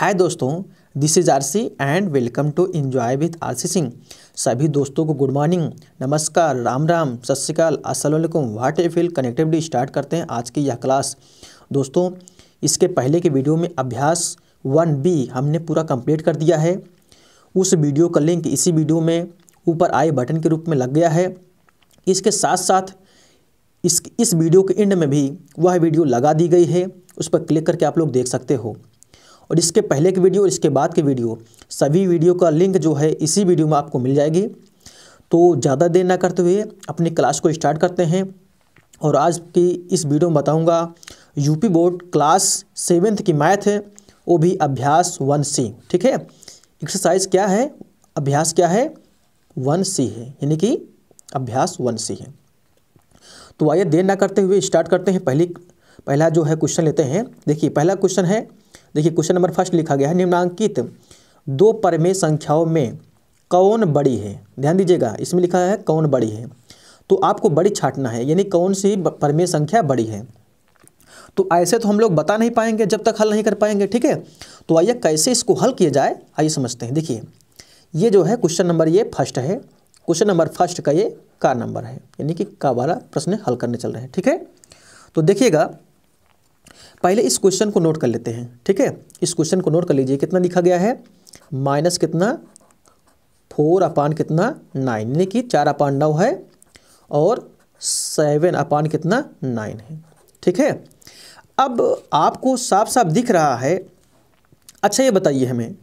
हाय दोस्तों this is RC and welcome to enjoy with RC Singh सभी दोस्तों को गुड मॉर्निंग नमस्कार राम राम सत श्रीकाल असलकुम वाट ए फील कनेक्टिविटी स्टार्ट करते हैं आज की यह क्लास दोस्तों इसके पहले के वीडियो में अभ्यास वन बी हमने पूरा कंप्लीट कर दिया है उस वीडियो का लिंक इसी वीडियो में ऊपर आए बटन के रूप में लग गया है इसके साथ साथ इस इस वीडियो के एंड में भी वह वीडियो लगा दी गई है उस पर क्लिक करके आप लोग देख सकते हो और इसके पहले की वीडियो और इसके बाद की वीडियो सभी वीडियो का लिंक जो है इसी वीडियो में आपको मिल जाएगी तो ज़्यादा देर ना करते हुए अपनी क्लास को स्टार्ट करते हैं और आज की इस वीडियो में बताऊँगा यूपी बोर्ड क्लास सेवेंथ की मैथ है वो भी अभ्यास वन सी ठीक है एक्सरसाइज क्या है अभ्यास क्या है वन सी है यानी कि अभ्यास वन सी है तो आइए देर ना करते हुए स्टार्ट करते हैं पहली पहला जो है क्वेश्चन लेते हैं देखिए पहला क्वेश्चन है देखिए क्वेश्चन नंबर फर्स्ट लिखा गया है निम्नांकित दो परमे संख्याओं में कौन बड़ी है ध्यान दीजिएगा इसमें लिखा है कौन बड़ी है तो आपको बड़ी छाटना है यानी कौन सी परमेय संख्या बड़ी है तो ऐसे तो हम लोग बता नहीं पाएंगे जब तक हल नहीं कर पाएंगे ठीक है तो आइए कैसे इसको हल किया जाए आइए समझते हैं देखिए ये जो है क्वेश्चन नंबर ये फर्स्ट है क्वेश्चन नंबर फर्स्ट का ये का नंबर है यानी कि का वाला प्रश्न हल करने चल रहे हैं ठीक है तो देखिएगा पहले इस क्वेश्चन को नोट कर लेते हैं ठीक है इस क्वेश्चन को नोट कर लीजिए कितना लिखा गया है माइनस कितना फोर अपान कितना नाइन यानी कि चार अपान नौ है और सेवन अपान कितना नाइन है ठीक है अब आपको साफ साफ दिख रहा है अच्छा ये बताइए हमें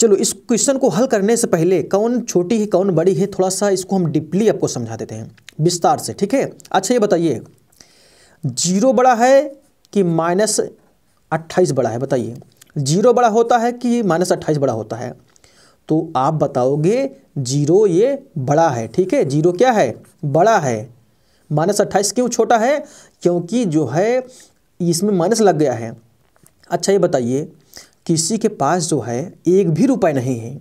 चलो इस क्वेश्चन को हल करने से पहले कौन छोटी है कौन बड़ी है थोड़ा सा इसको हम डीपली आपको समझा देते हैं विस्तार से ठीक है अच्छा ये बताइए जीरो बड़ा है कि माइनस अट्ठाईस बड़ा है बताइए जीरो बड़ा होता है कि माइनस अट्ठाईस बड़ा होता है तो आप बताओगे जीरो ये बड़ा है ठीक है जीरो क्या है बड़ा है माइनस अट्ठाईस क्यों छोटा है क्योंकि जो है इसमें माइनस लग गया है अच्छा ये बताइए किसी के पास जो है एक भी रुपये नहीं है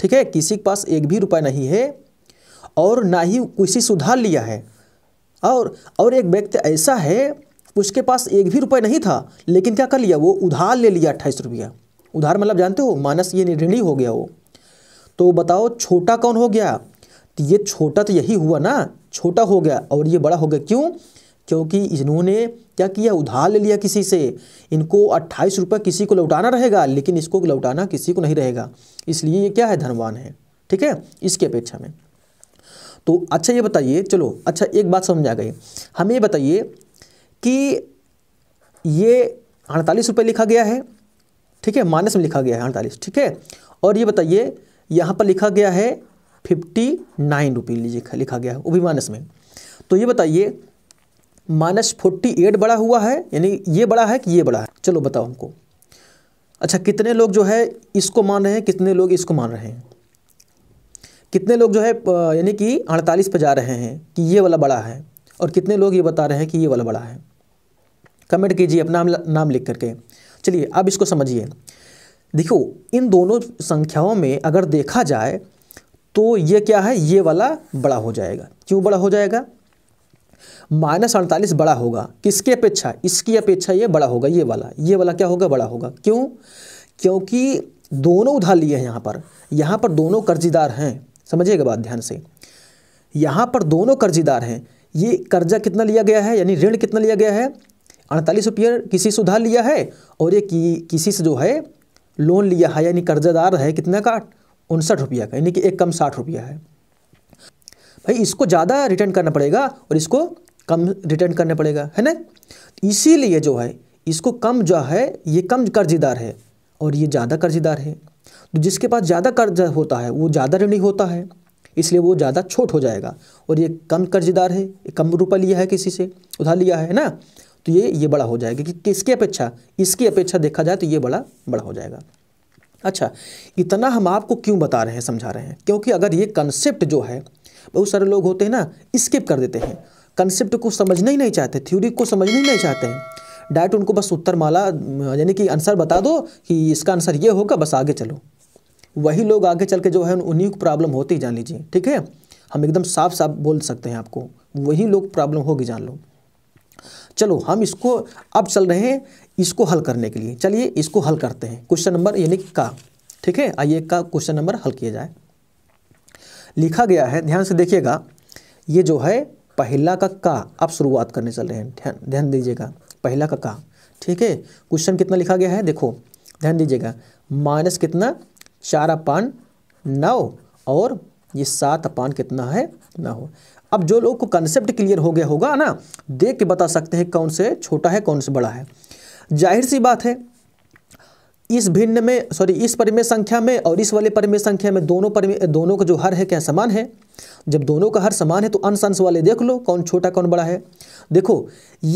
ठीक है किसी के पास एक भी रुपये नहीं है और ना ही किसी सुधार लिया है और और एक व्यक्ति ऐसा है उसके पास एक भी रुपये नहीं था लेकिन क्या कर लिया वो उधार ले लिया अट्ठाईस रुपया उधार मतलब जानते हो मानस ये निर्णय हो गया वो तो बताओ छोटा कौन हो गया तो ये छोटा तो यही हुआ ना छोटा हो गया और ये बड़ा हो गया क्यों क्योंकि इन्होंने क्या किया उधार ले लिया किसी से इनको अट्ठाईस रुपये किसी को लौटाना रहेगा लेकिन इसको लौटाना किसी को नहीं रहेगा इसलिए ये क्या है धनवान है ठीक है इसके अपेक्षा में तो अच्छा ये बताइए चलो अच्छा एक बात समझ आ गई हमें बताइए कि ये अड़तालीस रुपये लिखा गया है ठीक है माइनस में लिखा गया है अड़तालीस ठीक है और ये बताइए यहाँ पर लिखा गया है फिफ्टी नाइन रुपये लीजिए लिखा गया है वो भी माइनस में तो ये बताइए माइनस फोर्टी एट बड़ा हुआ है यानी ये बड़ा है कि ये बड़ा है चलो बताओ हमको अच्छा कितने लोग जो है इसको मान रहे हैं कितने लोग इसको मान रहे हैं कितने लोग जो है यानी कि अड़तालीस पर जा रहे हैं कि ये वाला बड़ा है और कितने लोग ये बता रहे हैं कि ये वाला बड़ा है कमेंट कीजिए अपना नाम लिख करके चलिए अब इसको समझिए देखो इन दोनों संख्याओं में अगर देखा जाए तो ये क्या है ये वाला बड़ा हो जाएगा क्यों बड़ा हो जाएगा माइनस अड़तालीस बड़ा होगा किसकी अपेक्षा इसकी अपेक्षा ये बड़ा होगा ये वाला ये वाला क्या होगा बड़ा होगा क्यों क्योंकि दोनों उधार लिए हैं यहाँ पर यहाँ पर दोनों कर्जदार हैं समझिएगा बात ध्यान से यहाँ पर दोनों कर्जीदार हैं ये कर्जा कितना लिया गया है यानी ऋण कितना लिया गया है अड़तालीस रुपये किसी से उधार लिया है और ये कि, किसी से जो है लोन लिया है यानी कर्जादार है कितने का उनसठ रुपया का यानी कि एक कम साठ रुपया है भाई इसको ज़्यादा रिटर्न करना पड़ेगा और इसको कम रिटर्न करना पड़ेगा है ना इसीलिए जो है इसको कम जो है ये कम कर्जीदार है और ये ज़्यादा कर्जीदार है तो जिसके पास ज़्यादा कर्ज होता है वो ज़्यादा ऋणी होता है इसलिए वो ज़्यादा छोट हो जाएगा और ये कम कर्जदार है कम रुपये लिया है किसी से उधार लिया है ना तो ये ये बड़ा हो जाएगा कि किसकी अपेक्षा इसकी अपेक्षा देखा जाए तो ये बड़ा बड़ा हो जाएगा अच्छा इतना हम आपको क्यों बता रहे हैं समझा रहे हैं क्योंकि अगर ये कंसेप्ट जो है बहुत सारे लोग होते हैं ना स्किप कर देते हैं कंसेप्ट को समझना ही नहीं चाहते थ्योरी को समझना ही नहीं चाहते हैं डायरेक्ट उनको बस उत्तर माला यानी कि आंसर बता दो कि इसका आंसर ये होगा बस आगे चलो वही लोग आगे चल के जो है उन्हीं को प्रॉब्लम होती जान लीजिए ठीक है हम एकदम साफ साफ बोल सकते हैं आपको वही लोग प्रॉब्लम होगी जान लो चलो हम इसको अब चल रहे हैं इसको हल करने के लिए चलिए इसको हल करते हैं क्वेश्चन नंबर यानी का ठीक है आइए का क्वेश्चन नंबर हल किया जाए लिखा गया है ध्यान से देखिएगा ये जो है पहला का का आप शुरुआत करने चल रहे हैं ध्यान ध्यान दीजिएगा पहला का का ठीक है क्वेश्चन कितना लिखा गया है देखो ध्यान दीजिएगा माइनस कितना चार अपान नौ और ये सात अपान कितना है नौ हो अब जो लोग को कंसेप्ट क्लियर हो गया होगा ना देख के बता सकते हैं कौन से छोटा है कौन से बड़ा है जाहिर सी बात है इस भिन्न में सॉरी इस परिमेय संख्या में और इस वाले परिमेय संख्या में दोनों परिमेय दोनों का जो हर है क्या समान है जब दोनों का हर समान है तो अंश अंश वाले देख लो कौन छोटा कौन बड़ा है देखो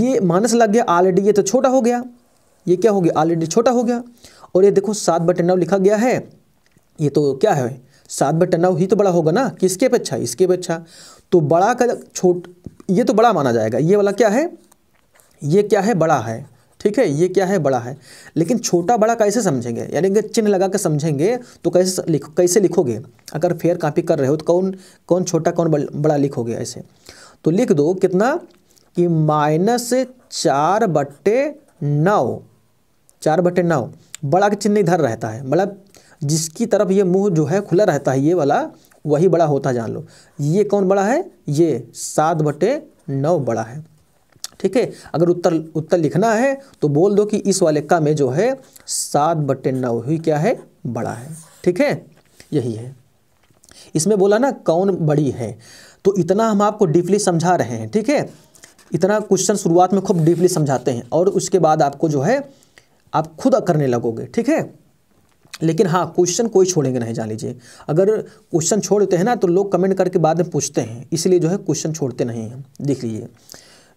ये मानस लग गया ऑलरेडी ये तो छोटा हो गया ये क्या हो गया ऑलरेडी छोटा हो गया और ये देखो सात बटे नौ लिखा गया है ये तो क्या है सात बट्टा नौ ही तो बड़ा होगा ना किसके पे अच्छा इसके पे अच्छा तो बड़ा का छोट ये तो बड़ा माना जाएगा ये वाला क्या है ये क्या है बड़ा है ठीक है ये क्या है बड़ा है लेकिन छोटा बड़ा कैसे समझेंगे यानी कि चिन्ह लगा कर समझेंगे तो कैसे लिख कैसे लिखोगे अगर फेयर कापी कर रहे हो तो कौन कौन छोटा कौन बड़ा लिखोगे ऐसे तो लिख दो कितना कि माइनस चार बट्टे नौ चार बट्टे नौ बड़ा का चिन्ह इधर रहता है मतलब जिसकी तरफ ये मुंह जो है खुला रहता है ये वाला वही बड़ा होता जान लो ये कौन बड़ा है ये सात बटे नौ बड़ा है ठीक है अगर उत्तर उत्तर लिखना है तो बोल दो कि इस वाले का में जो है सात बटे नौ ही क्या है बड़ा है ठीक है यही है इसमें बोला ना कौन बड़ी है तो इतना हम आपको डीपली समझा रहे हैं ठीक है इतना क्वेश्चन शुरुआत में खूब डीपली समझाते हैं और उसके बाद आपको जो है आप खुद करने लगोगे ठीक है लेकिन हाँ क्वेश्चन कोई छोड़ेंगे नहीं जान लीजिए अगर क्वेश्चन छोड़ते हैं ना तो लोग कमेंट करके बाद में पूछते हैं इसलिए जो है क्वेश्चन छोड़ते नहीं हैं देख लीजिए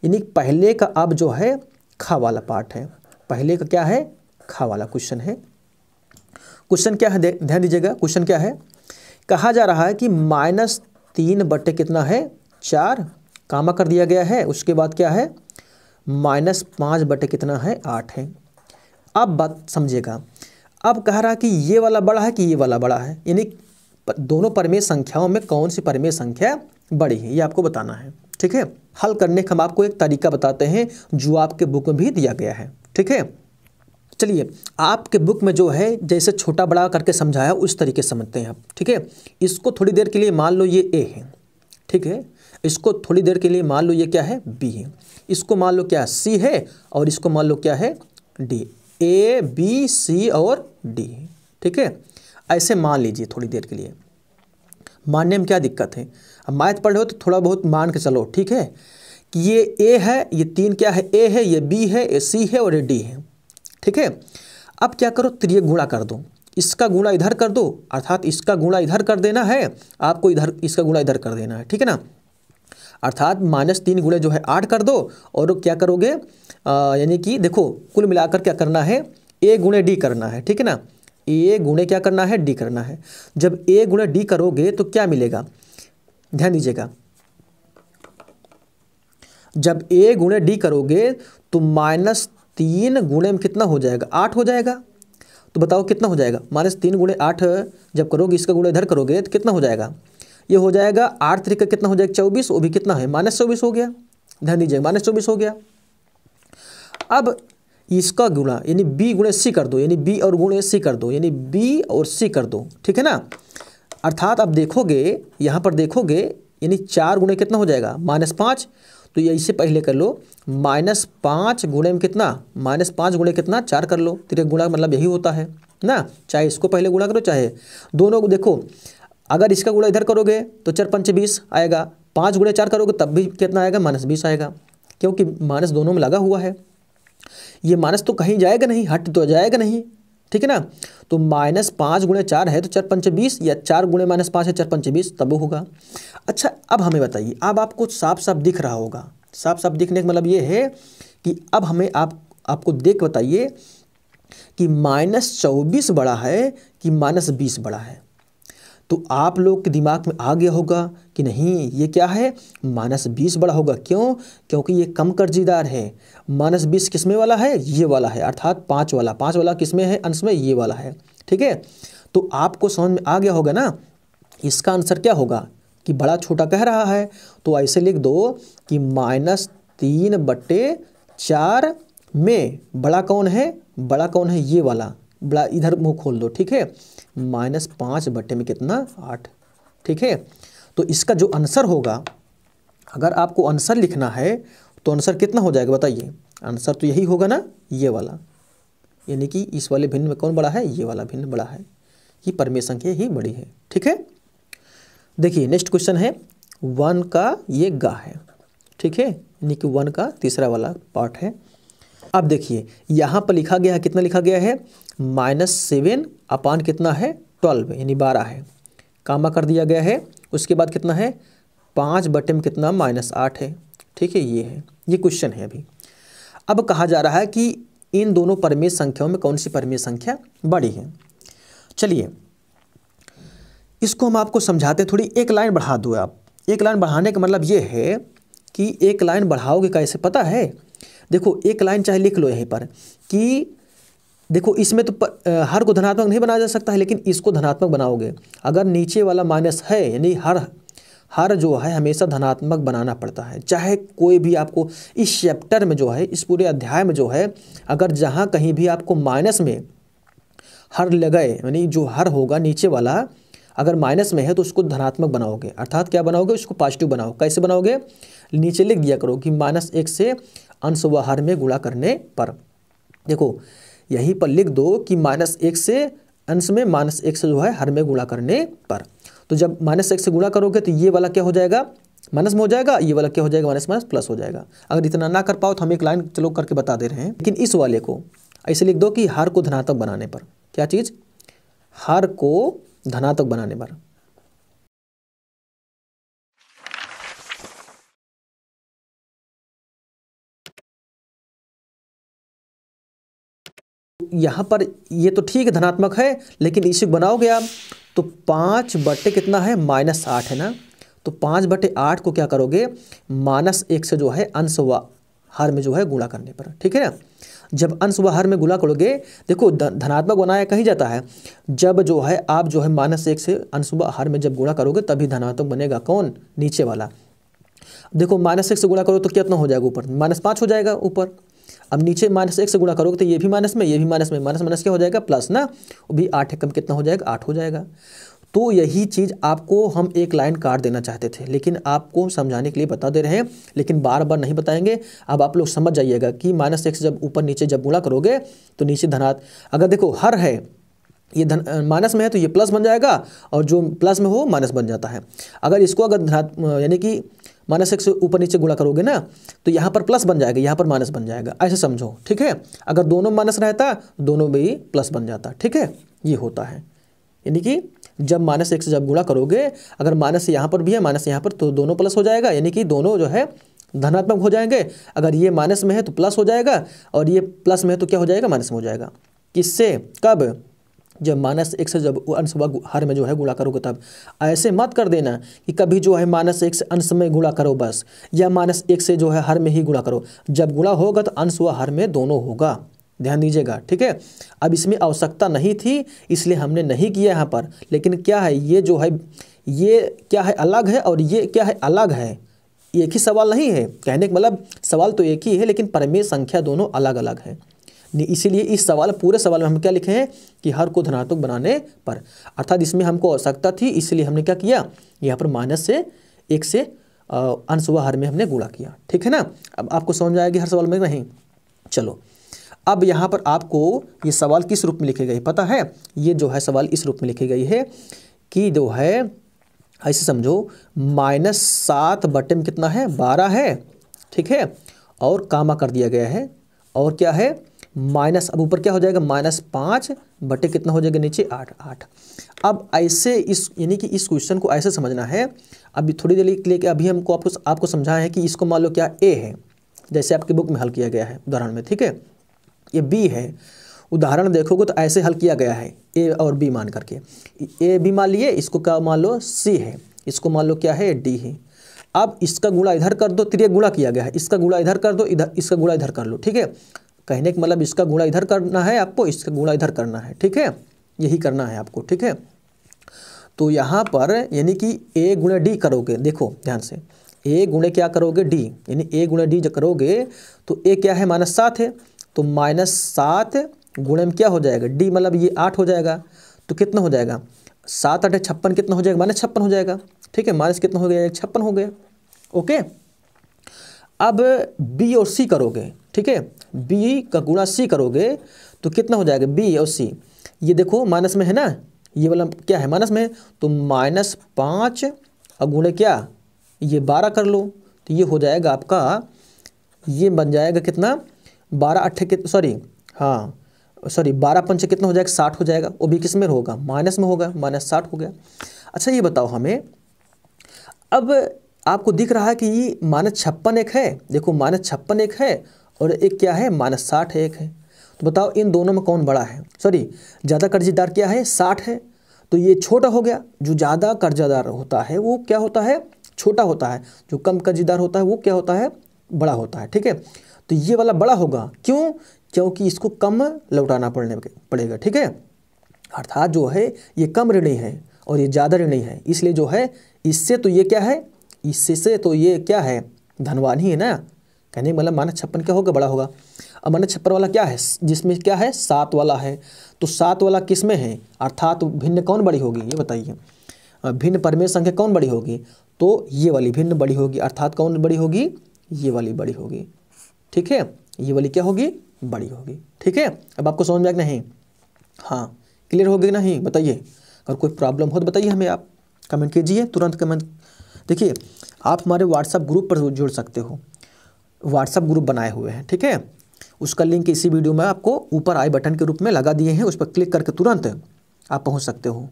यानी पहले का अब जो है खा वाला पार्ट है पहले का क्या है खा वाला क्वेश्चन है क्वेश्चन क्या है ध्यान दीजिएगा क्वेश्चन क्या है कहा जा रहा है कि माइनस तीन बटे कितना है चार कामा कर दिया गया है उसके बाद क्या है माइनस पाँच बटे कितना है आठ है अब बात समझिएगा अब कह रहा है कि ये वाला बड़ा है कि ये वाला बड़ा है यानी दोनों परमेय संख्याओं में कौन सी परमेय संख्या बड़ी है ये आपको बताना है ठीक है हल करने का हम आपको एक तरीका बताते हैं जो आपके बुक में भी दिया गया है ठीक है चलिए आपके बुक में जो है जैसे छोटा बड़ा करके समझाया उस तरीके समझते हैं आप ठीक है इसको थोड़ी देर के लिए मान लो ये ए है ठीक है इसको थोड़ी देर के लिए मान लो ये क्या है बी है इसको मान लो क्या सी है और इसको मान लो क्या है डी ए बी सी और डी ठीक है ऐसे मान लीजिए थोड़ी देर के लिए मानने में क्या दिक्कत है अब मैथ पढ़ रहे हो तो थोड़ा बहुत मान के चलो ठीक है कि ये ए है ये तीन क्या है ए है ये बी है ये सी है और ये डी है ठीक है अब क्या करो त्रिय गुणा कर दो इसका गुणा इधर कर दो अर्थात इसका गुणा इधर कर देना है आपको इधर इसका गुणा इधर कर देना है ठीक है ना अर्थात माइनस तीन गुणे जो है आठ कर दो और क्या करोगे यानी कि देखो कुल मिलाकर क्या करना है ए गुणे डी करना है ठीक है ना ए गुणे क्या करना है डी करना है जब ए गुणे डी करोगे तो क्या मिलेगा ध्यान दीजिएगा जब ए गुणे डी करोगे तो माइनस तीन गुणे में कितना हो जाएगा आठ हो जाएगा तो बताओ कितना हो जाएगा माइनस तीन गुणे आठ जब करोगे इसका गुणे इधर करोगे तो कितना हो जाएगा ये हो जाएगा आर थ्री का कितना हो जाएगा चौबीस वो भी कितना है माइनस चौबीस हो गया ध्यान दीजिए माइनस चौबीस हो गया अब इसका गुणा यानी बी गुणे सी कर दो यानी बी और गुणे सी कर दो यानी बी और सी कर दो ठीक है ना अर्थात अब देखोगे यहाँ पर देखोगे यानी चार गुणे कितना हो जाएगा माइनस पाँच तो ये इससे पहले कर लो माइनस पाँच गुणे में कितना माइनस पाँच गुणे कितना चार कर लो तिर गुणा मतलब यही होता है ना चाहे इसको पहले गुणा करो चाहे दोनों को देखो अगर इसका गुणा इधर करोगे तो चार पंच बीस आएगा पाँच गुणे चार करोगे तब भी कितना आएगा माइनस बीस आएगा क्योंकि माइनस दोनों में लगा हुआ है ये माइनस तो कहीं जाएगा नहीं हट तो जाएगा नहीं ठीक है ना तो माइनस पाँच गुणे चार है तो चार पंच बीस या चार गुणे माइनस पाँच है चार पंच बीस तब होगा अच्छा अब हमें बताइए अब आपको साफ साफ दिख रहा होगा साफ साफ दिखने का मतलब ये है कि अब हमें आप आपको देख बताइए कि माइनस चौबीस बड़ा है कि माइनस बीस बड़ा है तो आप लोग के दिमाग में आ गया होगा कि नहीं ये क्या है माइनस बीस बड़ा होगा क्यों क्योंकि ये कम कर्जीदार है माइनस बीस किस में वाला है ये वाला है अर्थात पाँच वाला पाँच वाला किस में है अंश में ये वाला है ठीक है तो आपको समझ में आ गया होगा ना इसका आंसर क्या होगा कि बड़ा छोटा कह रहा है तो ऐसे लिख दो कि माइनस तीन बट्टे चार में बड़ा कौन है बड़ा कौन है ये वाला इधर मुंह खोल दो ठीक है माइनस पाँच बटे में कितना आठ ठीक है तो इसका जो आंसर होगा अगर आपको आंसर लिखना है तो आंसर कितना हो जाएगा बताइए आंसर तो यही होगा ना ये वाला यानी कि इस वाले भिन्न में कौन बड़ा है ये वाला भिन्न बड़ा है ये परमेय संख्या ही बड़ी है ठीक है देखिए नेक्स्ट क्वेश्चन है वन का ये गा है ठीक है यानी कि वन का तीसरा वाला पार्ट है अब देखिए यहाँ पर लिखा गया है कितना लिखा गया है माइनस सेवन अपान कितना है ट्वेल्व यानी बारह है कामा कर दिया गया है उसके बाद कितना है पाँच बटे में कितना माइनस आठ है ठीक है ये है ये क्वेश्चन है अभी अब कहा जा रहा है कि इन दोनों परमेय संख्याओं में कौन सी परमेय संख्या बड़ी है चलिए इसको हम आपको समझाते थोड़ी एक लाइन बढ़ा दो आप एक लाइन बढ़ाने का मतलब ये है कि एक लाइन बढ़ाओगे कैसे पता है देखो एक लाइन चाहे लिख लो यहीं पर कि देखो इसमें तो पर, हर को धनात्मक नहीं बनाया जा सकता है लेकिन इसको धनात्मक बनाओगे अगर नीचे वाला माइनस है यानी हर हर जो है हमेशा धनात्मक बनाना पड़ता है चाहे कोई भी आपको इस चैप्टर में जो है इस पूरे अध्याय में जो है अगर जहाँ कहीं भी आपको माइनस में हर लगाए यानी जो हर होगा नीचे वाला अगर माइनस में है तो उसको धनात्मक बनाओगे अर्थात क्या बनाओगे उसको पॉजिटिव बनाओ कैसे बनाओगे नीचे लिख दिया करो कि माइनस एक से अंश व हर में गुणा करने पर देखो यहीं पर लिख दो कि माइनस एक से अंश में माइनस एक से जो है हर में गुणा करने पर तो जब माइनस एक से गुणा करोगे तो ये वाला क्या हो जाएगा माइनस में हो जाएगा ये वाला क्या हो जाएगा माइनस माइनस प्लस हो जाएगा अगर इतना ना कर पाओ तो हम एक लाइन चलो करके बता दे रहे हैं लेकिन इस वाले को ऐसे लिख दो कि हर को धनात्मक बनाने पर क्या चीज़ हर को धनात्मक बनाने पर यहाँ पर ये तो ठीक है धनात्मक है लेकिन इसे बनाओगे आप तो पाँच बटे कितना है माइनस आठ है ना तो पाँच बटे आठ को क्या करोगे माइनस एक से जो है अंश व हर में जो है गुणा करने पर ठीक है ना जब अंश व हर में गुणा करोगे देखो धनात्मक बनाया कहीं जाता है जब जो है आप जो है माइनस एक से अंश व हर में जब गुणा करोगे तभी धनात्मक बनेगा कौन नीचे वाला देखो माइनस एक से गुणा करो तो कितना हो जाएगा ऊपर माइनस पाँच हो जाएगा ऊपर अब नीचे माइनस एक से गुणा करोगे तो ये भी माइनस में ये भी माइनस में माइनस माइनस क्या हो जाएगा प्लस ना वो भी आठ एकम कितना हो जाएगा आठ हो जाएगा तो यही चीज़ आपको हम एक लाइन काट देना चाहते थे लेकिन आपको समझाने के लिए बता दे रहे हैं लेकिन बार बार नहीं बताएंगे अब आप लोग समझ जाइएगा कि माइनस एक से जब ऊपर नीचे जब गुणा करोगे तो नीचे धनात् अगर देखो हर है ये धन माइनस में है तो ये प्लस बन जाएगा और जो प्लस में हो माइनस बन जाता है अगर इसको अगर धनात् यानी कि माइनस एक्स ऊपर नीचे गुणा करोगे ना तो यहाँ पर प्लस बन जाएगा यहाँ पर माइनस बन जाएगा ऐसे समझो ठीक है अगर दोनों माइनस रहता दोनों भी प्लस बन जाता ठीक है ये होता है यानी कि जब माइनस एक से जब गुणा करोगे अगर माइनस यहाँ पर भी है माइनस यहाँ पर तो दोनों प्लस हो जाएगा यानी कि दोनों जो है धनात्मक हो जाएंगे अगर ये माइनस में है तो प्लस हो जाएगा और ये प्लस में है तो क्या हो जाएगा माइनस में हो जाएगा किससे कब जब माइनस एक से जब अंश व हर में जो है गुणा करोगे तब ऐसे मत कर देना कि कभी जो है माइनस एक से अंश में गुणा करो बस या माइनस एक से जो है हर में ही गुणा करो जब गुणा होगा तो अंश व हर में दोनों होगा ध्यान दीजिएगा ठीक है अब इसमें आवश्यकता नहीं थी इसलिए हमने नहीं किया यहाँ पर लेकिन क्या है ये जो है ये क्या है अलग है और ये क्या है अलग है एक ही सवाल नहीं है कहने का मतलब सवाल तो एक ही है लेकिन परमेय संख्या दोनों अलग अलग है इसीलिए इस सवाल पूरे सवाल में हम क्या लिखे हैं कि हर को धनात्मक बनाने पर अर्थात इसमें हमको आवश्यकता थी इसलिए हमने क्या किया यहाँ पर माइनस से एक से अंश व हर में हमने गुणा किया ठीक है ना अब आपको समझ आएगी हर सवाल में नहीं चलो अब यहाँ पर आपको ये सवाल किस रूप में लिखे गए पता है ये जो है सवाल इस रूप में लिखी गई है कि जो है ऐसे समझो माइनस सात बटे में कितना है बारह है ठीक है और कामा कर दिया गया है और क्या है माइनस अब ऊपर क्या हो जाएगा माइनस पाँच बटे कितना हो जाएगा नीचे आठ आठ अब ऐसे इस यानी कि इस क्वेश्चन को ऐसे समझना है अभी थोड़ी देर के लिए अभी हमको आपको आपको समझाया है कि इसको मान लो क्या ए है जैसे आपकी बुक में हल किया गया है उदाहरण में ठीक है ये बी है उदाहरण देखोगे तो ऐसे हल किया गया है ए और बी मान करके ए बी मान लिए इसको क्या मान लो सी है इसको मान लो क्या है डी है अब इसका गुणा इधर कर दो त्रिय गुणा किया गया है इसका गुणा इधर कर दो इधर इसका गुणा इधर कर लो ठीक है कहने का मतलब इसका गुणा इधर करना है आपको इसका गुणा इधर करना है ठीक है यही करना है आपको ठीक है तो यहाँ पर यानी कि ए गुणे डी करोगे देखो ध्यान से ए गुणे क्या करोगे डी यानी ए गुणे डी जब करोगे तो ए क्या है माइनस सात है तो माइनस सात गुणे में क्या हो जाएगा डी मतलब ये आठ हो जाएगा तो कितना हो जाएगा सात आठ छप्पन कितना हो जाएगा माइनस छप्पन हो जाएगा ठीक है माइनस कितना हो गया छप्पन हो गया ओके अब बी और सी करोगे ठीक है बी का गुणा सी करोगे तो कितना हो जाएगा बी और सी ये देखो माइनस में है ना ये वाला क्या है माइनस में तो माइनस पाँच और गुणे क्या ये बारह कर लो तो ये हो जाएगा आपका ये बन जाएगा कितना बारह अट्ठे कित सॉरी हाँ सॉरी बारह पंच कितना हो जाएगा साठ हो जाएगा वो भी किस में होगा माइनस में होगा माइनस साठ हो गया अच्छा ये बताओ हमें अब आपको दिख रहा है कि माइनस छप्पन एक है देखो माइनस छप्पन एक है और एक क्या है माइनस साठ एक है तो बताओ इन दोनों में कौन बड़ा है सॉरी ज़्यादा कर्जदार क्या है साठ है तो ये छोटा हो गया जो ज़्यादा कर्जादार होता है वो क्या होता है छोटा होता है जो कम कर्जदार होता है वो क्या होता है बड़ा होता है ठीक है तो ये वाला बड़ा होगा क्यों क्योंकि इसको कम लौटाना पड़ने पड़ेगा ठीक है अर्थात जो है ये कम ऋणी है और ये ज़्यादा ऋणी है इसलिए जो है इससे तो ये क्या है इससे से तो ये क्या है धनवान ही है ना कहने मतलब माइनस छप्पन क्या होगा बड़ा होगा अब माइनस छप्पन वाला क्या है जिसमें क्या है सात वाला है तो सात वाला किस में है अर्थात भिन्न कौन बड़ी होगी ये बताइए भिन्न परमेय संख्या कौन बड़ी होगी तो ये वाली भिन्न बड़ी होगी अर्थात कौन बड़ी होगी ये वाली बड़ी होगी ठीक है ये वाली क्या होगी बड़ी होगी ठीक है अब आपको समझ में आएगा नहीं हाँ क्लियर होगी नहीं बताइए अगर कोई प्रॉब्लम हो तो बताइए हमें आप कमेंट कीजिए तुरंत कमेंट देखिए आप हमारे व्हाट्सएप ग्रुप पर जुड़ सकते हो व्हाट्सअप ग्रुप बनाए हुए हैं ठीक है उसका लिंक इसी वीडियो में आपको ऊपर आई बटन के रूप में लगा दिए हैं उस पर क्लिक करके तुरंत आप पहुंच सकते हो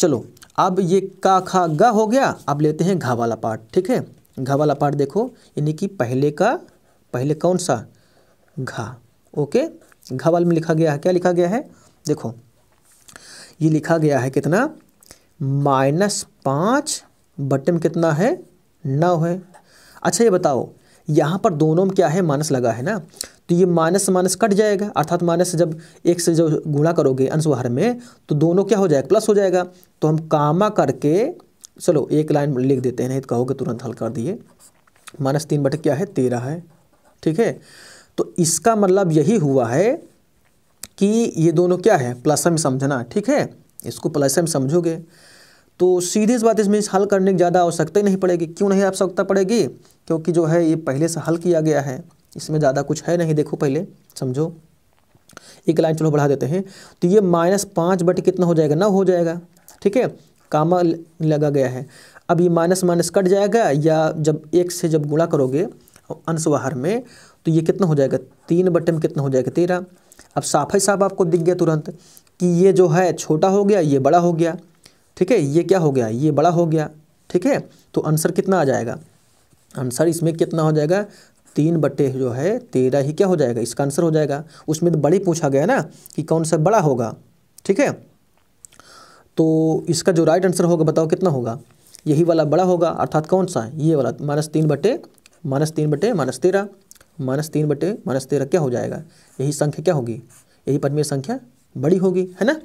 चलो अब ये का खा गा हो गया अब लेते हैं घा वाला पार्ट ठीक है घा वाला पार्ट देखो यानी कि पहले का पहले कौन सा घा ओके घा वाले में लिखा गया है क्या लिखा गया है देखो ये लिखा गया है कितना माइनस पाँच बटन कितना है नौ है अच्छा ये बताओ यहाँ पर दोनों में क्या है मानस लगा है ना तो ये माइनस मानस कट जाएगा अर्थात मानस जब एक से जब गुणा करोगे अंशवाहर में तो दोनों क्या हो जाएगा प्लस हो जाएगा तो हम कामा करके चलो एक लाइन लिख देते हैं नहीं तो कहोगे तुरंत हल कर दिए मानस तीन बटे क्या है तेरह है ठीक है तो इसका मतलब यही हुआ है कि ये दोनों क्या है प्लस में समझना ठीक है इसको प्लस में समझोगे तो सीधी बात इसमें इस हल करने की ज़्यादा आवश्यकता ही नहीं पड़ेगी क्यों नहीं आवश्यकता पड़ेगी क्योंकि जो है ये पहले से हल किया गया है इसमें ज़्यादा कुछ है नहीं देखो पहले समझो एक लाइन चलो बढ़ा देते हैं तो ये माइनस पाँच बट कितना हो जाएगा नौ हो जाएगा ठीक है कामा लगा गया है अब ये माइनस माइनस कट जाएगा या जब एक से जब गुणा करोगे अंशवाहर में तो ये कितना हो जाएगा तीन बट्टे में कितना हो जाएगा तेरह अब साफ ही साफ आपको दिख गया तुरंत कि ये जो है छोटा हो गया ये बड़ा हो गया ठीक है ये क्या हो गया ये बड़ा हो गया ठीक है तो आंसर कितना आ जाएगा आंसर इसमें कितना हो जाएगा तीन बटे जो है तेरह ही क्या हो जाएगा इसका आंसर हो जाएगा उसमें तो बड़े पूछा गया ना कि कौन सा बड़ा होगा ठीक है तो इसका जो राइट आंसर होगा बताओ कितना होगा यही वाला बड़ा होगा अर्थात कौन सा ये वाला माइनस तीन बटे माइनस तीन बटे माइनस तेरह माइनस तीन बटे माइनस तेरह क्या हो जाएगा यही संख्या क्या होगी यही पद्मीय संख्या बड़ी होगी है ना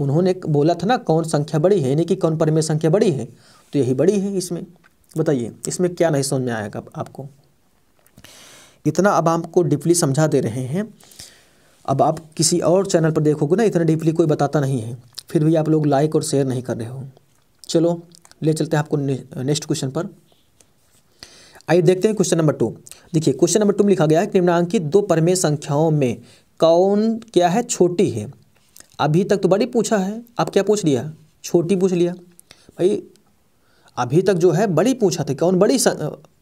उन्होंने बोला था ना कौन संख्या बड़ी है यानी कि कौन परिमेय संख्या बड़ी है तो यही बड़ी है इसमें बताइए इसमें क्या नहीं समझ में आएगा आपको इतना अब आपको डीपली समझा दे रहे हैं अब आप किसी और चैनल पर देखोगे ना इतना डीपली कोई बताता नहीं है फिर भी आप लोग लाइक और शेयर नहीं कर रहे हो चलो ले चलते हैं आपको ने, नेक्स्ट क्वेश्चन पर आइए देखते हैं क्वेश्चन नंबर टू देखिए क्वेश्चन नंबर टू में लिखा गया है निम्नांकित दो परमेय संख्याओं में कौन क्या है छोटी है अभी तक तो बड़ी पूछा है अब क्या पूछ लिया छोटी पूछ लिया भाई अभी तक जो है बड़ी पूछा था कौन बड़ी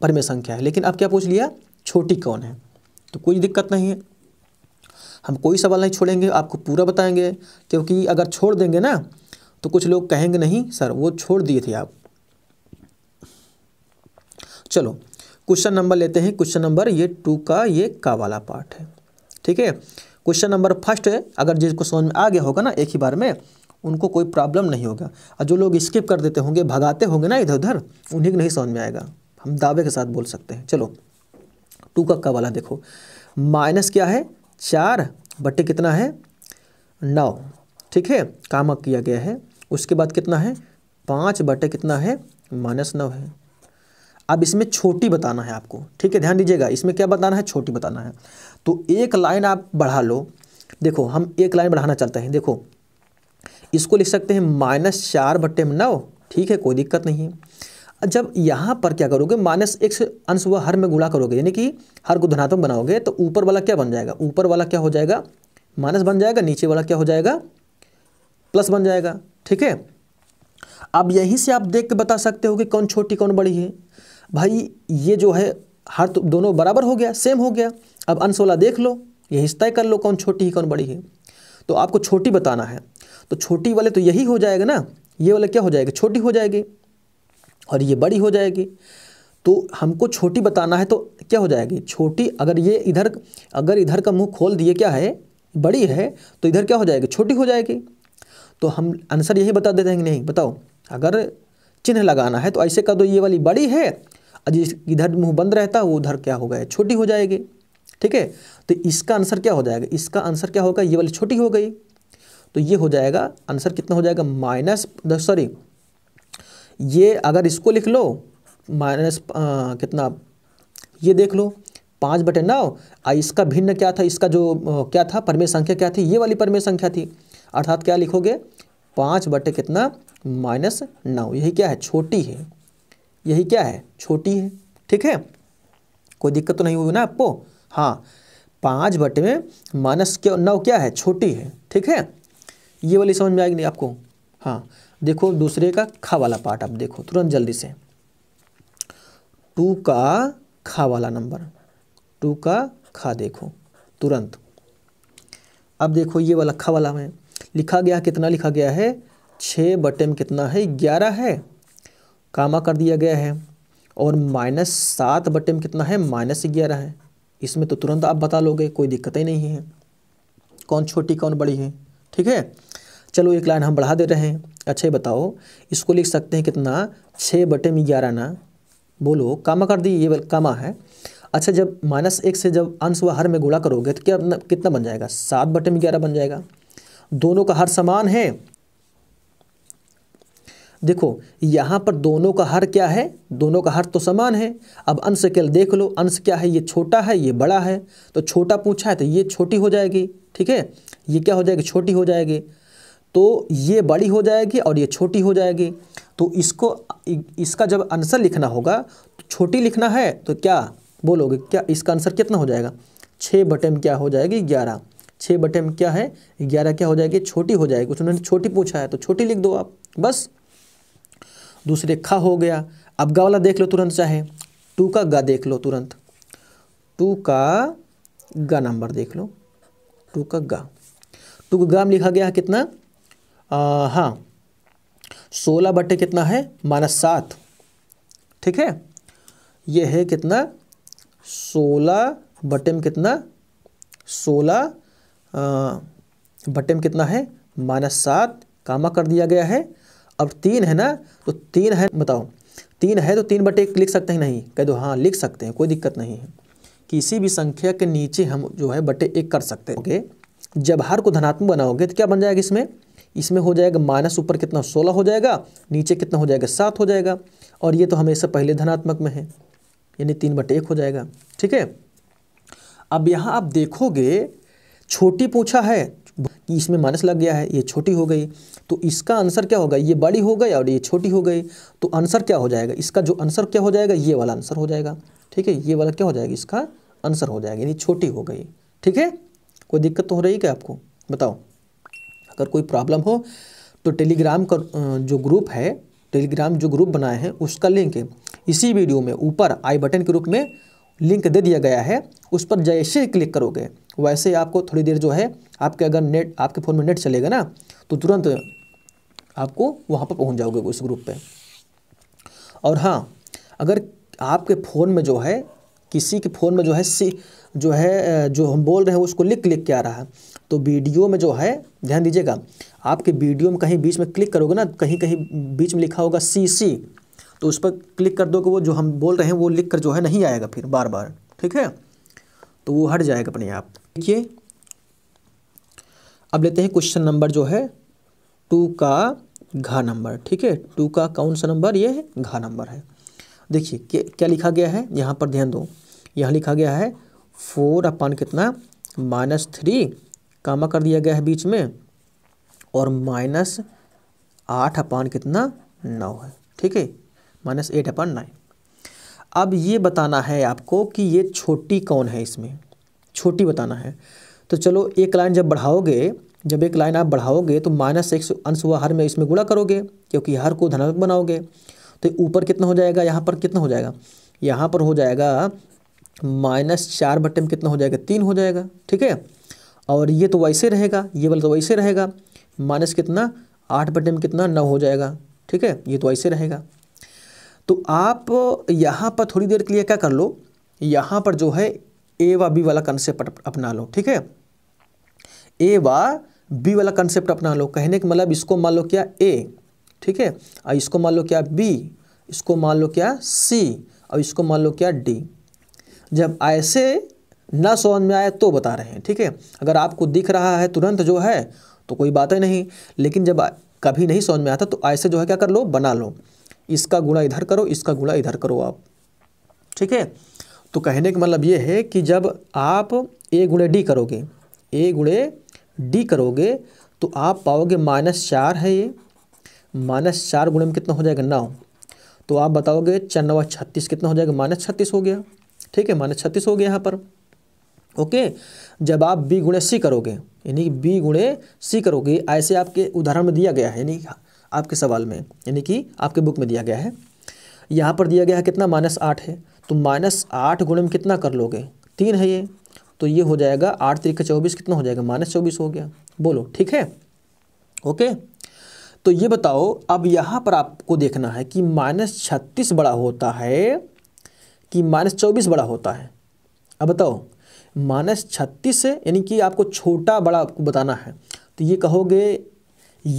परिमेय संख्या है लेकिन अब क्या पूछ लिया छोटी कौन है तो कोई दिक्कत नहीं है हम कोई सवाल नहीं छोड़ेंगे आपको पूरा बताएंगे क्योंकि अगर छोड़ देंगे ना तो कुछ लोग कहेंगे नहीं सर वो छोड़ दिए थे आप चलो क्वेश्चन नंबर लेते हैं क्वेश्चन नंबर ये टू का ये का वाला पार्ट है ठीक है क्वेश्चन नंबर फर्स्ट अगर जिसको समझ में आ गया होगा ना एक ही बार में उनको कोई प्रॉब्लम नहीं होगा और जो लोग स्किप कर देते होंगे भगाते होंगे ना इधर उधर उन्हें नहीं समझ में आएगा हम दावे के साथ बोल सकते हैं चलो टू का का वाला देखो माइनस क्या है चार बटे कितना है नौ ठीक है काम किया गया है उसके बाद कितना है पाँच बटे कितना है माइनस नौ है अब इसमें छोटी बताना है आपको ठीक है ध्यान दीजिएगा इसमें क्या बताना है छोटी बताना है तो एक लाइन आप बढ़ा लो देखो हम एक लाइन बढ़ाना चाहते हैं देखो इसको लिख सकते हैं माइनस चार बट्टे में नौ ठीक है कोई दिक्कत नहीं है जब यहाँ पर क्या करोगे माइनस एक अंश हुआ हर में गुणा करोगे यानी कि हर को धनात्मक बनाओगे तो ऊपर वाला क्या बन जाएगा ऊपर वाला क्या हो जाएगा माइनस बन जाएगा नीचे वाला क्या हो जाएगा प्लस बन जाएगा ठीक है अब यहीं से आप देख के बता सकते हो कि कौन छोटी कौन बड़ी है भाई ये जो है हर तो दोनों बराबर हो गया सेम हो गया अब अंश वाला देख लो ये हिस्सा कर लो कौन छोटी है कौन बड़ी है तो आपको छोटी बताना है तो छोटी वाले तो यही हो जाएगा ना ये वाला क्या हो जाएगा छोटी हो जाएगी और ये बड़ी हो जाएगी तो हमको छोटी बताना है तो क्या हो जाएगी छोटी अगर ये इधर अगर इधर का मुंह खोल दिए क्या है बड़ी है तो इधर क्या हो जाएगी छोटी हो जाएगी तो हम आंसर यही बता देते हैं नहीं बताओ अगर चिन्ह लगाना है तो ऐसे कर दो ये वाली बड़ी है और जिस इधर मुंह बंद रहता है वो उधर क्या हो गया छोटी हो जाएगी ठीक है तो इसका आंसर क्या हो जाएगा इसका आंसर क्या होगा ये वाली छोटी हो गई तो ये हो जाएगा आंसर कितना हो जाएगा माइनस सॉरी ये अगर इसको लिख लो माइनस कितना ये देख लो पाँच बटे नौ इसका भिन्न क्या था इसका जो आ, क्या था परमेय संख्या क्या थी ये वाली परमेय संख्या थी अर्थात क्या लिखोगे पाँच बटे कितना माइनस नौ यही क्या है छोटी है यही क्या है छोटी है ठीक है कोई दिक्कत तो नहीं हुई ना आपको हाँ पाँच बटे में माइनस क्या नौ क्या है छोटी है ठीक है ये वाली समझ में आएगी नहीं आपको हाँ देखो दूसरे का खा वाला पार्ट आप देखो तुरंत जल्दी से टू का खा वाला नंबर टू का खा देखो तुरंत अब देखो ये वाला खा वाला में लिखा गया कितना लिखा गया है छः बटे में कितना है ग्यारह है कामा कर दिया गया है और माइनस सात बटे में कितना है माइनस ग्यारह है इसमें तो तुरंत आप बता लोगे कोई दिक्कत ही नहीं है कौन छोटी कौन बड़ी है ठीक है चलो एक लाइन हम बढ़ा दे रहे हैं अच्छा बताओ इसको लिख सकते हैं कितना छः बटे में ग्यारह ना बोलो कामा कर दी ये कामा है अच्छा जब माइनस एक से जब अंश व हर में गुणा करोगे तो क्या कितना बन जाएगा सात बटे में ग्यारह बन जाएगा दोनों का हर समान है देखो यहाँ पर दोनों का हर क्या है दोनों का हर तो समान है अब अंश केल देख लो अंश क्या है ये छोटा है ये बड़ा है तो छोटा पूछा है तो ये छोटी हो जाएगी ठीक है ये क्या हो जाएगी छोटी हो जाएगी तो ये बड़ी हो जाएगी और ये छोटी हो जाएगी तो इसको इसका जब आंसर लिखना होगा तो छोटी लिखना है तो क्या बोलोगे क्या इसका आंसर कितना हो जाएगा छः बटे में क्या हो जाएगी ग्यारह छः बटे में क्या है ग्यारह क्या हो जाएगी छोटी हो जाएगी उन्होंने छोटी पूछा है तो छोटी लिख दो आप बस दूसरे खा हो गया अब गा वाला देख लो तुरंत चाहे टू का गा देख लो तुरंत टू का ग नंबर देख लो टू का गा टू का ग में लिखा गया है कितना आ, हाँ सोलह बटे कितना है माइनस सात ठीक है ये है कितना सोलह बटे में कितना सोलह बटे में कितना है माइनस सात कामा कर दिया गया है अब तीन है ना तो तीन है बताओ तीन है तो तीन बटे एक लिख सकते हैं नहीं कह दो हाँ लिख सकते हैं कोई दिक्कत नहीं है किसी भी संख्या के नीचे हम जो है बटे एक कर सकते हैं ओके जब हर को धनात्मक बनाओगे तो क्या बन जाएगा इसमें इसमें हो जाएगा माइनस ऊपर कितना सोलह हो जाएगा नीचे कितना हो जाएगा सात हो जाएगा और ये तो हमेशा पहले धनात्मक में है यानी तीन बटे एक हो जाएगा ठीक है अब यहाँ आप देखोगे छोटी पूछा है कि इसमें माइनस लग गया है ये छोटी हो गई तो इसका आंसर क्या होगा ये बड़ी हो गई और ये छोटी हो गई तो आंसर क्या हो जाएगा इसका जो आंसर क्या हो जाएगा ये वाला आंसर हो जाएगा ठीक है ये वाला क्या हो जाएगा इसका आंसर हो जाएगा यानी छोटी हो गई ठीक है कोई दिक्कत तो हो रही क्या आपको बताओ अगर कोई प्रॉब्लम हो तो टेलीग्राम का जो ग्रुप है टेलीग्राम जो ग्रुप बनाए हैं उसका लिंक इसी वीडियो में ऊपर आई बटन के रूप में लिंक दे दिया गया है उस पर जैसे क्लिक करोगे वैसे आपको थोड़ी देर जो है आपके अगर नेट आपके फ़ोन में नेट चलेगा ना तो तुरंत आपको वहाँ पर पहुँच जाओगे उस ग्रुप पर और हाँ अगर आपके फ़ोन में जो है किसी के फ़ोन में जो है सी जो है जो हम बोल रहे हैं उसको लिख लिख के आ रहा है तो वीडियो में जो है ध्यान दीजिएगा आपके वीडियो में कहीं बीच में क्लिक करोगे ना कहीं कहीं बीच में लिखा होगा सी सी तो उस पर क्लिक कर दोगे वो जो हम बोल रहे हैं वो लिख कर जो है नहीं आएगा फिर बार बार ठीक है तो वो हट जाएगा अपने आप देखिए अब लेते हैं क्वेश्चन नंबर जो है टू का घा नंबर ठीक है टू का कौन सा नंबर ये है घा नंबर है देखिए क्या लिखा गया है यहाँ पर ध्यान दो यहाँ लिखा गया है फोर अपान कितना माइनस थ्री कामा कर दिया गया है बीच में और माइनस आठ अपान कितना नौ है ठीक है माइनस एट अपान नाइन अब ये बताना है आपको कि ये छोटी कौन है इसमें छोटी बताना है तो चलो एक लाइन जब बढ़ाओगे जब एक लाइन आप बढ़ाओगे तो माइनस एक अंश हुआ हर में इसमें गुणा करोगे क्योंकि हर को धनात्मक बनाओगे तो ऊपर कितना हो जाएगा यहाँ पर कितना हो जाएगा यहाँ पर हो जाएगा माइनस चार बटे में कितना हो जाएगा तीन हो जाएगा ठीक है और ये तो वैसे रहेगा ये वाला तो वैसे रहेगा माइनस कितना आठ बटे में कितना नौ हो जाएगा ठीक है ये तो ऐसे रहेगा तो आप यहाँ पर थोड़ी देर के लिए क्या कर लो यहाँ पर जो है ए व बी वाला कंसेप्ट अपना लो ठीक है ए व बी वाला कंसेप्ट अपना लो कहने का मतलब इसको मान लो क्या ए ठीक है और इसको मान लो क्या बी इसको मान लो क्या सी और इसको मान लो क्या डी जब ऐसे ना समझ में आए तो बता रहे हैं ठीक है अगर आपको दिख रहा है तुरंत जो है तो कोई बात है नहीं लेकिन जब कभी नहीं समझ में आता तो ऐसे जो है क्या कर लो बना लो इसका गुणा इधर करो इसका गुणा इधर करो आप ठीक है तो कहने का मतलब ये है कि जब आप ए गुणे डी करोगे ए गुणे डी करोगे तो आप पाओगे माइनस चार है ये माइनस चार गुणे में कितना हो जाएगा नौ तो आप बताओगे चन्नवा छत्तीस कितना हो जाएगा माइनस छत्तीस हो गया ठीक है माइनस छत्तीस हो गया यहाँ पर ओके जब आप बी गुणे सी करोगे यानी कि बी गुणे सी करोगे ऐसे आपके उदाहरण में दिया गया है यानी आपके सवाल में यानी कि आपके बुक में दिया गया है यहाँ पर दिया गया है कितना माइनस आठ है तो माइनस आठ गुणे में कितना कर लोगे तीन है ये तो ये हो जाएगा आठ तरीके चौबीस कितना हो जाएगा माइनस चौबीस हो गया बोलो ठीक है ओके तो ये बताओ अब यहाँ पर आपको देखना है कि माइनस छत्तीस बड़ा होता है कि माइनस चौबीस बड़ा होता है अब बताओ माइनस छत्तीस यानी कि आपको छोटा बड़ा आपको बताना है तो ये कहोगे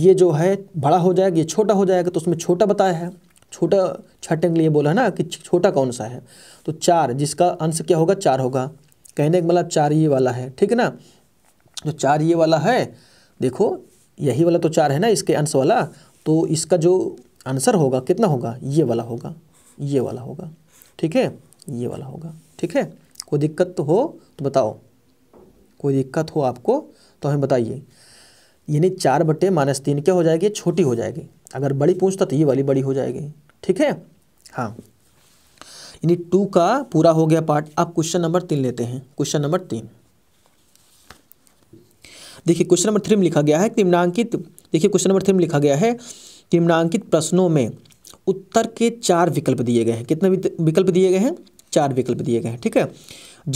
ये जो है बड़ा हो जाएगा ये छोटा हो जाएगा तो उसमें छोटा बताया है छोटा छठे के लिए बोला ना कि छोटा कौन सा है तो चार जिसका अंश क्या होगा चार होगा कहने का मतलब चार ये वाला है ठीक है ना जो तो चार ये वाला है देखो यही वाला तो चार है ना इसके अंश वाला तो इसका जो आंसर होगा कितना होगा ये वाला होगा ये वाला होगा ठीक है ये वाला होगा ठीक है कोई दिक्कत तो हो तो बताओ कोई दिक्कत हो आपको तो हमें बताइए यानी चार बटे माइनस तीन क्या हो जाएगी छोटी हो जाएगी अगर बड़ी पूछता तो, तो ये वाली बड़ी हो जाएगी ठीक है हाँ यानी टू का पूरा हो गया पार्ट अब क्वेश्चन नंबर तीन लेते हैं क्वेश्चन नंबर तीन देखिए क्वेश्चन नंबर थ्री में लिखा गया है निम्नांकित देखिए क्वेश्चन नंबर थ्री में लिखा गया है निम्नांकित प्रश्नों में उत्तर के चार विकल्प दिए गए हैं कितने विकल्प दिए गए हैं चार विकल्प दिए गए हैं ठीक है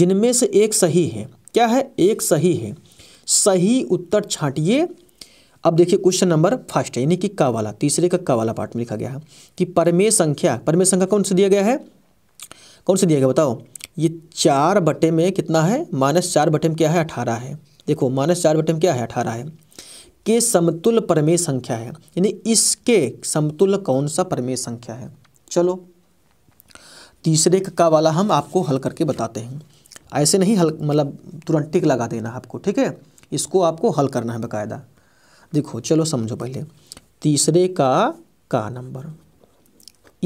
जिनमें से एक सही है क्या है एक सही है सही उत्तर छाटिए अब देखिए क्वेश्चन नंबर फर्स्ट यानी कि क वाला तीसरे का क वाला पार्ट में लिखा गया है कि परमेय संख्या परमेय संख्या कौन से दिया गया है कौन से दिया गया बताओ ये चार बटे में कितना है माइनस चार बटे में क्या है अठारह है देखो माइनस चार बटे में क्या है अठारह है के समतुल परमेय संख्या है यानी इसके समतुल कौन सा परमेय संख्या है चलो तीसरे का वाला हम आपको हल करके बताते हैं ऐसे नहीं हल मतलब तुरंत टिक लगा देना आपको ठीक है इसको आपको हल करना है बकायदा देखो चलो समझो पहले तीसरे का का नंबर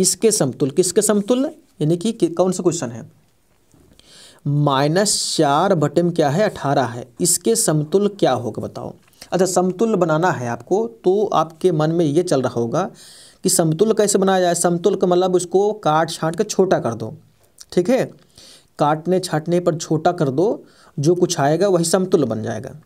इसके समतुल किसके समतुल यानी कि कौन सा क्वेश्चन है माइनस चार बटम क्या है अठारह है इसके समतुल क्या होगा बताओ अच्छा समतुल बनाना है आपको तो आपके मन में ये चल रहा होगा कि समतुल कैसे बनाया जाए समतुल का मतलब उसको काट छाट कर छोटा कर दो ठीक है काटने छाटने पर छोटा कर दो जो कुछ आएगा वही समतुल बन जाएगा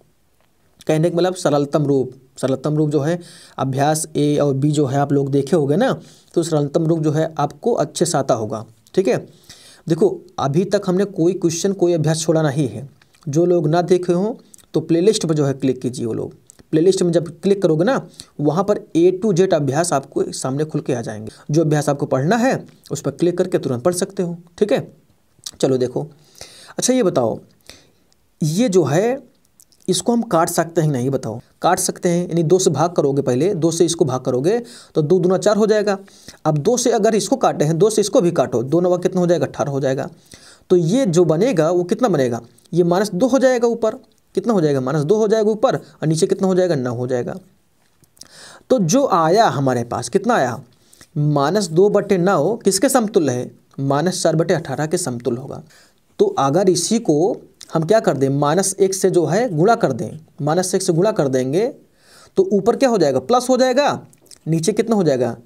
कहने का मतलब सरलतम रूप सरलतम रूप जो है अभ्यास ए और बी जो है आप लोग देखे होंगे ना तो सरलतम रूप जो है आपको अच्छे से आता होगा ठीक है देखो अभी तक हमने कोई क्वेश्चन कोई अभ्यास छोड़ा नहीं है जो लोग ना देखे हों तो प्लेलिस्ट पर जो है क्लिक कीजिए वो लोग प्लेलिस्ट में जब क्लिक करोगे ना वहाँ पर ए टू जेड अभ्यास आपको सामने खुल के आ जाएंगे जो अभ्यास आपको पढ़ना है उस पर क्लिक करके तुरंत पढ़ सकते हो ठीक है चलो देखो अच्छा ये बताओ ये जो है इसको हम काट सकते हैं नहीं बताओ काट सकते हैं यानी दो से भाग करोगे पहले दो से इसको भाग करोगे तो दो दोनों चार हो जाएगा अब दो से अगर इसको काटे हैं दो से इसको भी काटो दो नवा कितना हो जाएगा अठारह हो जाएगा तो ये जो बनेगा वो कितना बनेगा ये माइनस दो हो जाएगा ऊपर कितना हो जाएगा माइनस दो हो जाएगा ऊपर और नीचे कितना हो जाएगा नौ हो जाएगा तो जो आया हमारे पास कितना आया माइनस दो बटे नौ किसके समतुल्य है माइनस चार बटे अठारह के समतुल्य होगा तो अगर इसी को हम क्या कर दें माइनस एक से जो है गुणा कर दें माइनस एक से गुणा कर देंगे तो ऊपर क्या हो जाएगा प्लस हो जाएगा नीचे कितना हो जाएगा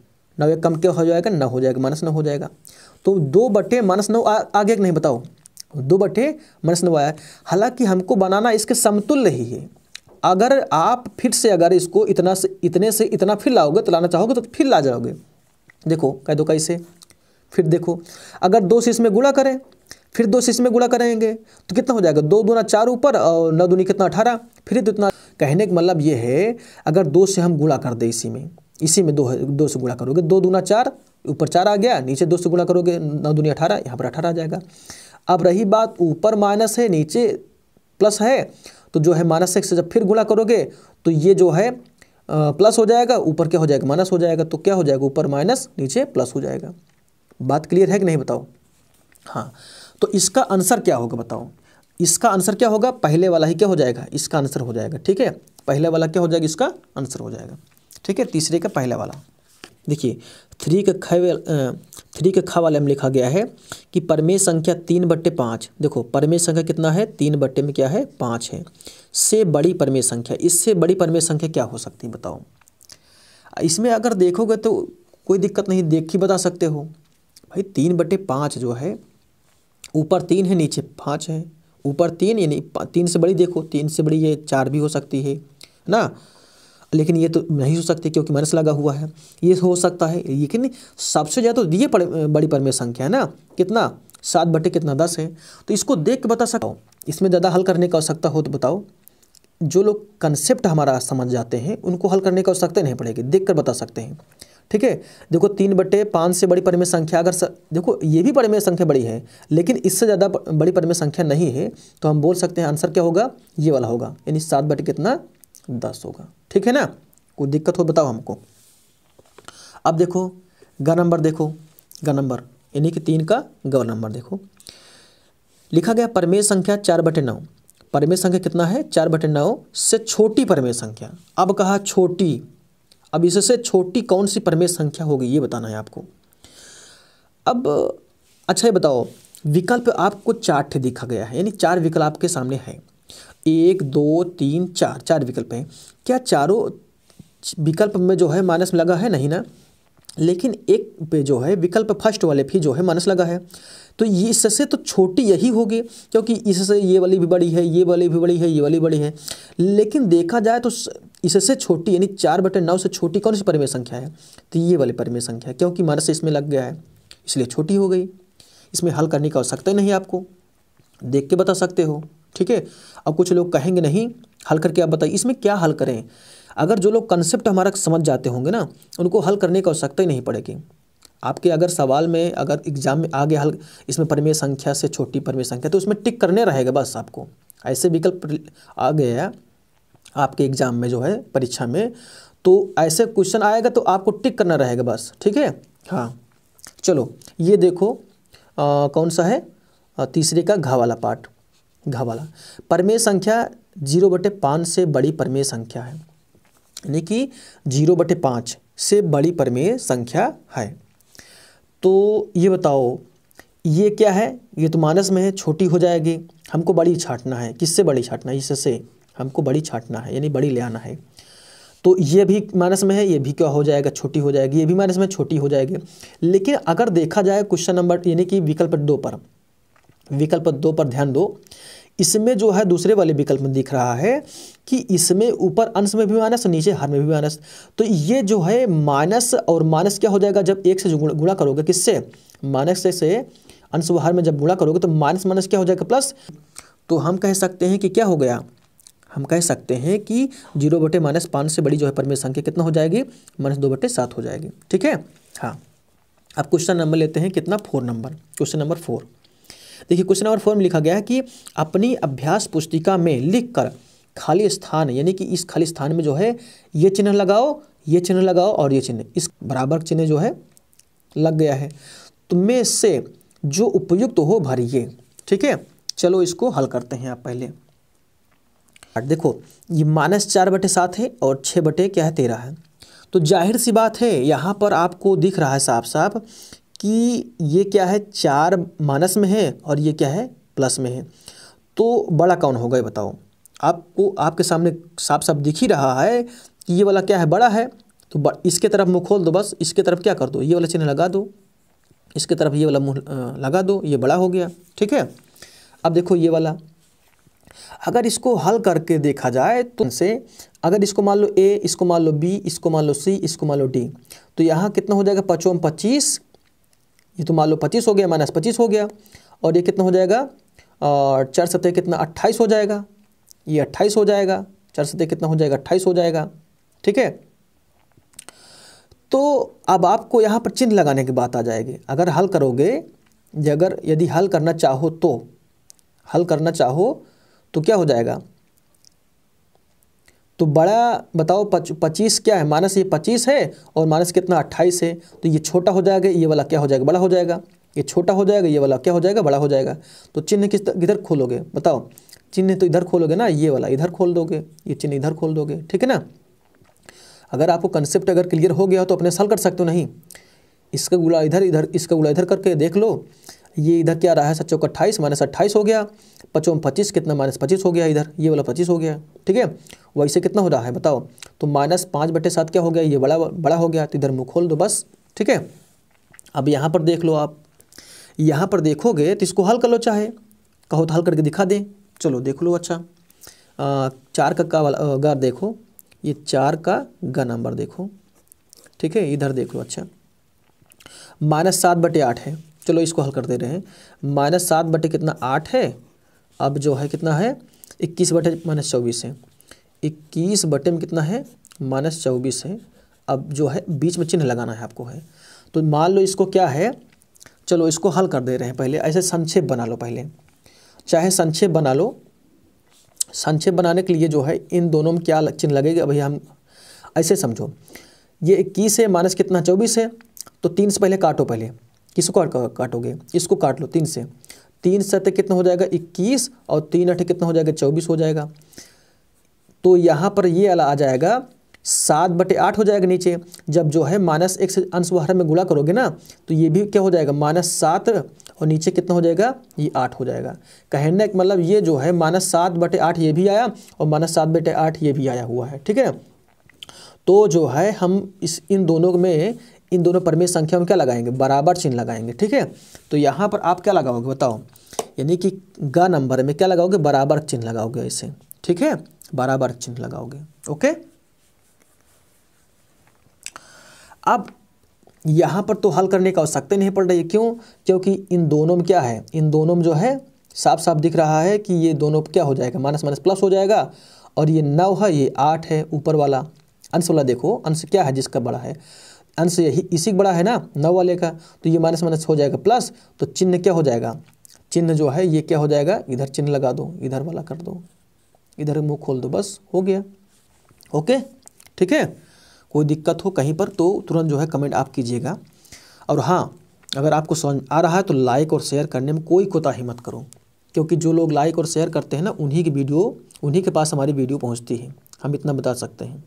नौ एक कम क्या हो जाएगा न हो जाएगा माइनस नौ हो जाएगा तो दो बटे माइनस नौ आगे एक नहीं बताओ दो बटे माइनस नौ आया हालांकि हमको बनाना इसके समतुल्य ही है अगर आप फिर से अगर इसको इतना से इतने से इतना फिर लाओगे तो लाना चाहोगे तो फिर ला जाओगे देखो कह दो कैसे फिर देखो अगर दो से इसमें गुणा करें फिर दो से इसमें गुणा करेंगे तो कितना हो जाएगा दो दूना चार ऊपर और नौ दूनी कितना अठारह फिर तो इतना कहने का मतलब ये है अगर दो से हम गुणा कर दें इसी में इसी में दो दो से गुणा करोगे दो दूना चार ऊपर चार आ गया नीचे दो से गुणा करोगे नौ दूनी अठारह यहाँ पर अठारह आ जाएगा अब रही बात ऊपर माइनस है नीचे प्लस है तो जो है माइनस एक से जब फिर गुणा करोगे तो ये जो है प्लस हो जाएगा ऊपर क्या हो जाएगा माइनस हो जाएगा तो क्या हो जाएगा ऊपर माइनस नीचे प्लस हो जाएगा बात क्लियर है कि नहीं बताओ हाँ तो इसका आंसर क्या होगा बताओ इसका आंसर क्या होगा पहले वाला ही क्या हो जाएगा इसका आंसर हो जाएगा ठीक है पहले वाला क्या हो जाएगा इसका आंसर हो जाएगा ठीक है तीसरे का पहले वाला देखिए थ्री के ख थ्री के ख वाले में लिखा गया है कि परमेय संख्या तीन बट्टे पाँच देखो परमेय संख्या कितना है तीन बट्टे में क्या है पाँच है से बड़ी परमेय संख्या इससे बड़ी परमेय संख्या क्या हो सकती है बताओ इसमें अगर देखोगे तो कोई दिक्कत नहीं देख ही बता सकते हो भाई तीन बट्टे पाँच जो है ऊपर तीन है नीचे पाँच है ऊपर तीन यानी तीन से बड़ी देखो तीन से बड़ी ये चार भी हो सकती है ना लेकिन ये तो नहीं हो सकती क्योंकि माइनस लगा हुआ है ये हो सकता है लेकिन सबसे ज़्यादा तो ये बड़ी परमे संख्या है ना कितना सात बटे कितना दस है तो इसको देख के बता सकता हूँ इसमें ज़्यादा हल करने की आवश्यकता हो तो बताओ जो लोग कंसेप्ट हमारा समझ जाते हैं उनको हल करने की आवश्यकता नहीं पड़ेगी देख कर बता सकते हैं ठीक है देखो तीन बटे पाँच से बड़ी परिमेय संख्या अगर स... देखो ये भी परिमेय संख्या बड़ी है लेकिन इससे ज़्यादा बड़ी परिमेय संख्या नहीं है तो हम बोल सकते हैं आंसर क्या होगा ये वाला होगा यानी सात बटे कितना दस होगा ठीक है ना कोई दिक्कत हो बताओ हमको अब देखो ग नंबर देखो ग नंबर यानी कि तीन का ग नंबर देखो लिखा गया परमेय संख्या चार बटे नौ परमेय संख्या कितना है चार बटे नौ से छोटी परमेय संख्या अब कहा छोटी अब इससे छोटी कौन सी परमेय संख्या होगी ये बताना है आपको अब अच्छा ये बताओ विकल्प आपको ठे दिखा गया है यानी चार विकल्प आपके सामने हैं एक दो तीन चार चार विकल्प हैं क्या चारों विकल्प में जो है माइनस में लगा है नहीं ना लेकिन एक पे जो है विकल्प फर्स्ट वाले पे जो है माइनस लगा है तो ये इससे तो छोटी यही होगी क्योंकि इससे ये वाली भी बड़ी है ये वाली भी बड़ी है ये वाली बड़ी है लेकिन देखा जाए तो इससे छोटी यानी चार बटे नौ से छोटी कौन सी परिमेय संख्या है तो ये वाली परिमेय संख्या है क्योंकि माइनस इसमें लग गया है इसलिए छोटी हो गई इसमें हल करने की आवश्यकता ही नहीं आपको देख के बता सकते हो ठीक है अब कुछ लोग कहेंगे नहीं हल करके आप बताइए इसमें क्या हल करें अगर जो लोग कंसेप्ट हमारा समझ जाते होंगे ना उनको हल करने की आवश्यकता ही नहीं पड़ेगी आपके अगर सवाल में अगर एग्जाम में आगे हल इसमें परमेय संख्या से छोटी परमेय संख्या तो उसमें टिक करने रहेगा बस आपको ऐसे विकल्प आ गया आपके एग्ज़ाम में जो है परीक्षा में तो ऐसे क्वेश्चन आएगा तो आपको टिक करना रहेगा बस ठीक है हाँ चलो ये देखो आ, कौन सा है आ, तीसरे का घा वाला पार्ट घा वाला परमेय संख्या जीरो बटे पाँच से बड़ी परमेय संख्या है यानी कि जीरो बटे पाँच से बड़ी परमेय संख्या है तो ये बताओ ये क्या है ये तो मानस में है छोटी हो जाएगी हमको बड़ी छाटना है किससे बड़ी छाटना है इससे हमको बड़ी छाटना है यानी बड़ी ले आना है तो ये भी मानस में है ये भी क्या हो जाएगा छोटी हो जाएगी ये भी मानस में छोटी हो जाएगी लेकिन अगर देखा जाए क्वेश्चन नंबर यानी कि विकल्प दो पर विकल्प दो पर ध्यान दो इसमें जो है दूसरे वाले विकल्प में दिख रहा है कि इसमें ऊपर अंश में भी माइनस नीचे हर में भी माइनस तो ये जो है माइनस और माइनस क्या हो जाएगा जब एक से गुणा करोगे किससे माइनस से, से अंश व हर में जब गुणा करोगे तो माइनस माइनस क्या हो जाएगा प्लस तो हम कह सकते हैं कि क्या हो गया हम कह सकते हैं कि जीरो बटे माइनस पाँच से बड़ी जो है परमेय संख्या कितना हो जाएगी माइनस दो बटे सात हो जाएगी ठीक है हाँ अब क्वेश्चन नंबर लेते हैं कितना four number question number four देखिए क्वेश्चन नंबर फोर में लिखा गया है कि अपनी अभ्यास पुस्तिका में लिख कर खाली स्थान यानी कि इस खाली स्थान में जो है ये चिन्ह लगाओ ये चिन्ह लगाओ और ये चिन्ह इस बराबर चिन्ह जो है लग गया है तो में से जो उपयुक्त हो भरिए ठीक है चलो इसको हल करते हैं आप पहले देखो ये माइनस चार बटे सात है और छः बटे क्या है तेरह है तो जाहिर सी बात है यहाँ पर आपको दिख रहा है साफ साफ कि ये क्या है चार माइनस में है और ये क्या है प्लस में है तो बड़ा कौन होगा ये बताओ आपको आपके सामने साफ साफ दिख ही रहा है कि ये वाला क्या है बड़ा है तो इसके तरफ मुँह खोल दो बस इसके तरफ क्या कर दो ये वाला चिन्ह लगा दो इसके तरफ ये वाला मुँह लगा दो ये बड़ा हो गया ठीक है अब देखो ये वाला अगर इसको हल करके देखा जाए तो से अगर इसको मान लो ए इसको मान लो बी इसको मान लो सी इसको मान लो डी तो यहाँ कितना हो जाएगा पचोम पच्चीस ये तो मान लो पच्चीस हो गया माइनस पच्चीस हो गया और ये कितना हो जाएगा और चार सतह कितना अट्ठाईस हो जाएगा ये अट्ठाईस हो जाएगा चार सतह कितना हो जाएगा अट्ठाईस हो जाएगा ठीक है तो अब आपको यहाँ पर चिन्ह लगाने की बात आ जाएगी अगर हल करोगे अगर यदि हल करना चाहो तो हल करना चाहो तो क्या हो जाएगा तो बड़ा बताओ पच पच्चीस क्या है माइनस ये पच्चीस है और माइनस कितना अट्ठाईस है तो ये छोटा हो जाएगा ये वाला क्या हो जाएगा बड़ा हो जाएगा ये छोटा हो जाएगा ये वाला क्या हो जाएगा बड़ा हो जाएगा तो चिन्ह किस इधर खोलोगे बताओ चिन्ह तो इधर खोलोगे ना ये वाला इधर खोल दोगे ये चिन्ह इधर खोल दोगे ठीक है ना अगर आपको कंसेप्ट अगर क्लियर हो गया हो तो अपने सॉल्व कर सकते हो नहीं इसका गुला इधर इधर इसका गुला इधर करके देख लो ये इधर क्या रहा है सच्चों का अट्ठाईस माइनस अट्ठाईस हो गया पचों पच्चीस कितना माइनस पच्चीस हो गया इधर ये वाला पच्चीस हो गया ठीक है वैसे कितना हो रहा है बताओ तो माइनस पाँच बटे सात क्या हो गया ये बड़ा बड़ा हो गया तो इधर मुँह खोल दो बस ठीक है अब यहाँ पर देख लो आप यहाँ पर देखोगे तो इसको हल कर लो चाहे कहो तो हल करके दिखा दें चलो देख लो अच्छा आ, चार का का वाला गा देखो ये चार का ग नंबर देखो ठीक है इधर देख लो अच्छा माइनस सात बटे आठ है चलो इसको हल कर दे रहे हैं माइनस सात बटे कितना आठ है अब जो है कितना है इक्कीस बटे माइनस चौबीस है इक्कीस बटे में कितना है माइनस चौबीस है अब जो है बीच में चिन्ह लगाना है आपको है तो मान लो इसको क्या है चलो इसको हल कर दे रहे हैं पहले ऐसे संक्षेप बना लो पहले चाहे संक्षेप बना लो संक्षेप बनाने के लिए जो है इन दोनों में क्या चिन्ह लगेगा भैया हम ऐसे समझो ये इक्कीस है माइनस कितना चौबीस है तो तीन से पहले काटो पहले किसको काटोगे इसको काट लो तीन से तीन सत्य कितना हो जाएगा इक्कीस और तीन अठे कितना हो जाएगा चौबीस हो जाएगा तो यहाँ पर ये अला आ जाएगा सात बटे आठ हो जाएगा नीचे जब जो है माइनस एक से अंश में गुणा करोगे ना तो ये भी क्या हो जाएगा माइनस सात और नीचे कितना हो जाएगा ये आठ हो जाएगा कहने का मतलब ये जो है माइनस सात बटे आठ ये भी आया और माइनस सात बटे आठ ये भी आया हुआ है ठीक है तो जो है हम इस इन दोनों में इन दोनों परमेय संख्या में क्या लगाएंगे बराबर चिन्ह लगाएंगे ठीक है तो यहाँ पर आप क्या लगाओगे बताओ यानी कि ग नंबर में क्या लगाओगे बराबर चिन्ह लगाओगे ऐसे ठीक है बराबर चिन्ह लगाओगे ओके अब यहाँ पर तो हल करने की आवश्यकता नहीं पड़ रही है क्यों क्योंकि इन दोनों में क्या है इन दोनों में जो है साफ साफ दिख रहा है कि ये दोनों क्या हो जाएगा माइनस माइनस प्लस हो जाएगा और ये नौ है ये आठ है ऊपर वाला अंश वाला देखो अंश क्या है जिसका बड़ा है अंश इसी बड़ा है ना नौ वाले का तो ये माइनस माइनस हो जाएगा प्लस तो चिन्ह क्या हो जाएगा चिन्ह जो है ये क्या हो जाएगा इधर चिन्ह लगा दो इधर वाला कर दो इधर मुँह खोल दो बस हो गया ओके ठीक है कोई दिक्कत हो कहीं पर तो तुरंत जो है कमेंट आप कीजिएगा और हाँ अगर आपको समझ आ रहा है तो लाइक और शेयर करने में कोई कोताही मत करो क्योंकि जो लोग लाइक और शेयर करते हैं ना उन्हीं की वीडियो उन्हीं के पास हमारी वीडियो पहुँचती है हम इतना बता सकते हैं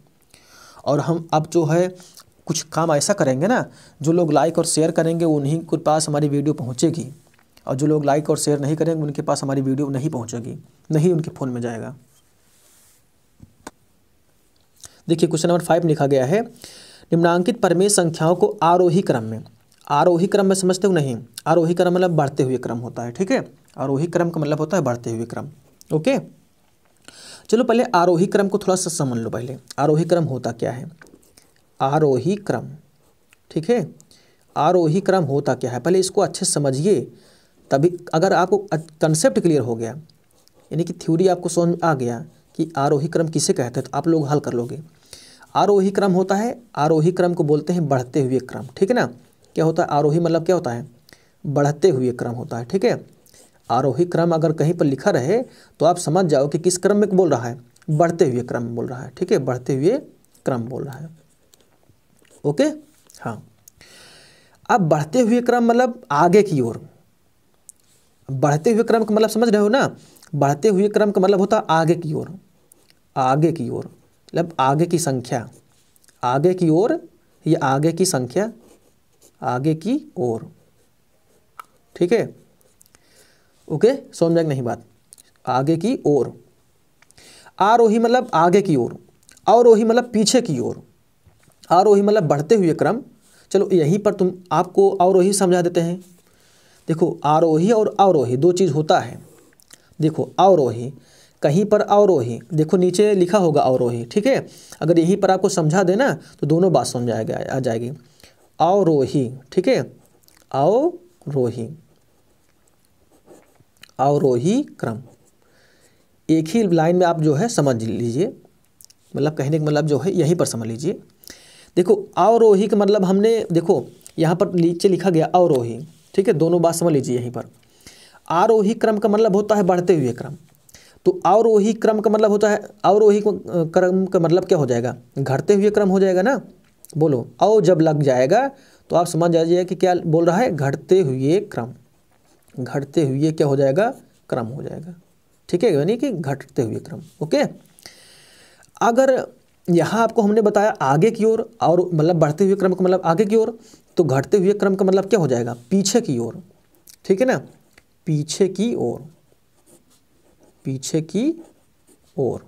और हम अब जो है कुछ काम ऐसा करेंगे ना जो लोग लाइक और शेयर करेंगे उन्हीं के पास हमारी वीडियो पहुँचेगी और जो लोग लाइक और शेयर नहीं करेंगे उनके पास हमारी वीडियो नहीं पहुँचेगी नहीं उनके फ़ोन में जाएगा देखिए क्वेश्चन नंबर फाइव लिखा गया है निम्नांकित परमेय संख्याओं को आरोही क्रम में आरोही क्रम में समझते हो नहीं आरोही क्रम मतलब बढ़ते हुए क्रम होता है ठीक है आरोही क्रम का मतलब होता है बढ़ते हुए क्रम ओके चलो पहले आरोही क्रम को थोड़ा सा समझ लो पहले आरोही क्रम होता क्या है आरोही क्रम ठीक है आरोही क्रम होता क्या है पहले इसको अच्छे समझिए तभी अगर आपको कंसेप्ट क्लियर हो गया यानी कि थ्योरी आपको समझ आ गया कि आरोही क्रम किसे कहते हैं तो आप लोग हल कर लोगे आरोही क्रम होता है आरोही क्रम को बोलते हैं बढ़ते हुए क्रम ठीक है ना क्या होता है आरोही मतलब क्या होता है बढ़ते हुए क्रम होता है ठीक है आरोही क्रम अगर कहीं पर लिखा रहे तो आप समझ जाओ कि किस क्रम में बोल रहा है बढ़ते हुए क्रम बोल रहा है ठीक है बढ़ते हुए क्रम बोल रहा है ओके हाँ अब बढ़ते हुए क्रम मतलब आगे की ओर बढ़ते हुए क्रम का मतलब समझ रहे हो ना बढ़ते हुए क्रम का मतलब होता आगे की ओर आगे की ओर मतलब आगे की संख्या आगे की ओर या आगे की संख्या आगे की ओर ठीक है ओके सोम जाएंगे नहीं बात आगे की ओर आरोही मतलब आगे की ओर और वही मतलब पीछे की ओर आरोही मतलब बढ़ते हुए क्रम चलो यहीं पर तुम आपको अवरोही समझा देते हैं देखो आरोही और अवरोही दो चीज़ होता है देखो अवरोही कहीं पर अवरोही देखो नीचे लिखा होगा अवरोही ठीक है अगर यहीं पर आपको समझा देना तो दोनों बात समझ आएगा आ जाएगी अवरोही ठीक है अवरोही अवरोही क्रम एक ही लाइन में आप जो है समझ लीजिए मतलब कहने का मतलब जो है यहीं पर समझ लीजिए देखो अवरोही का मतलब हमने देखो यहाँ पर नीचे लिखा गया अवरोही ठीक है दोनों बात समझ लीजिए यहीं पर आरोही क्रम का मतलब होता है बढ़ते हुए क्रम तो अवरोही क्रम का मतलब होता है अवरोही क्रम का मतलब क्या हो जाएगा घटते हुए क्रम हो जाएगा ना बोलो अव जब लग जाएगा तो आप समझ जाइए कि क्या बोल रहा है घटते हुए क्रम घटते हुए क्या हो जाएगा क्रम हो जाएगा ठीक है यानी कि घटते हुए क्रम ओके अगर यहाँ आपको हमने बताया आगे की ओर और, और मतलब बढ़ते हुए क्रम का मतलब आगे की ओर तो घटते हुए क्रम का मतलब क्या हो जाएगा पीछे की ओर ठीक है ना पीछे की ओर पीछे की ओर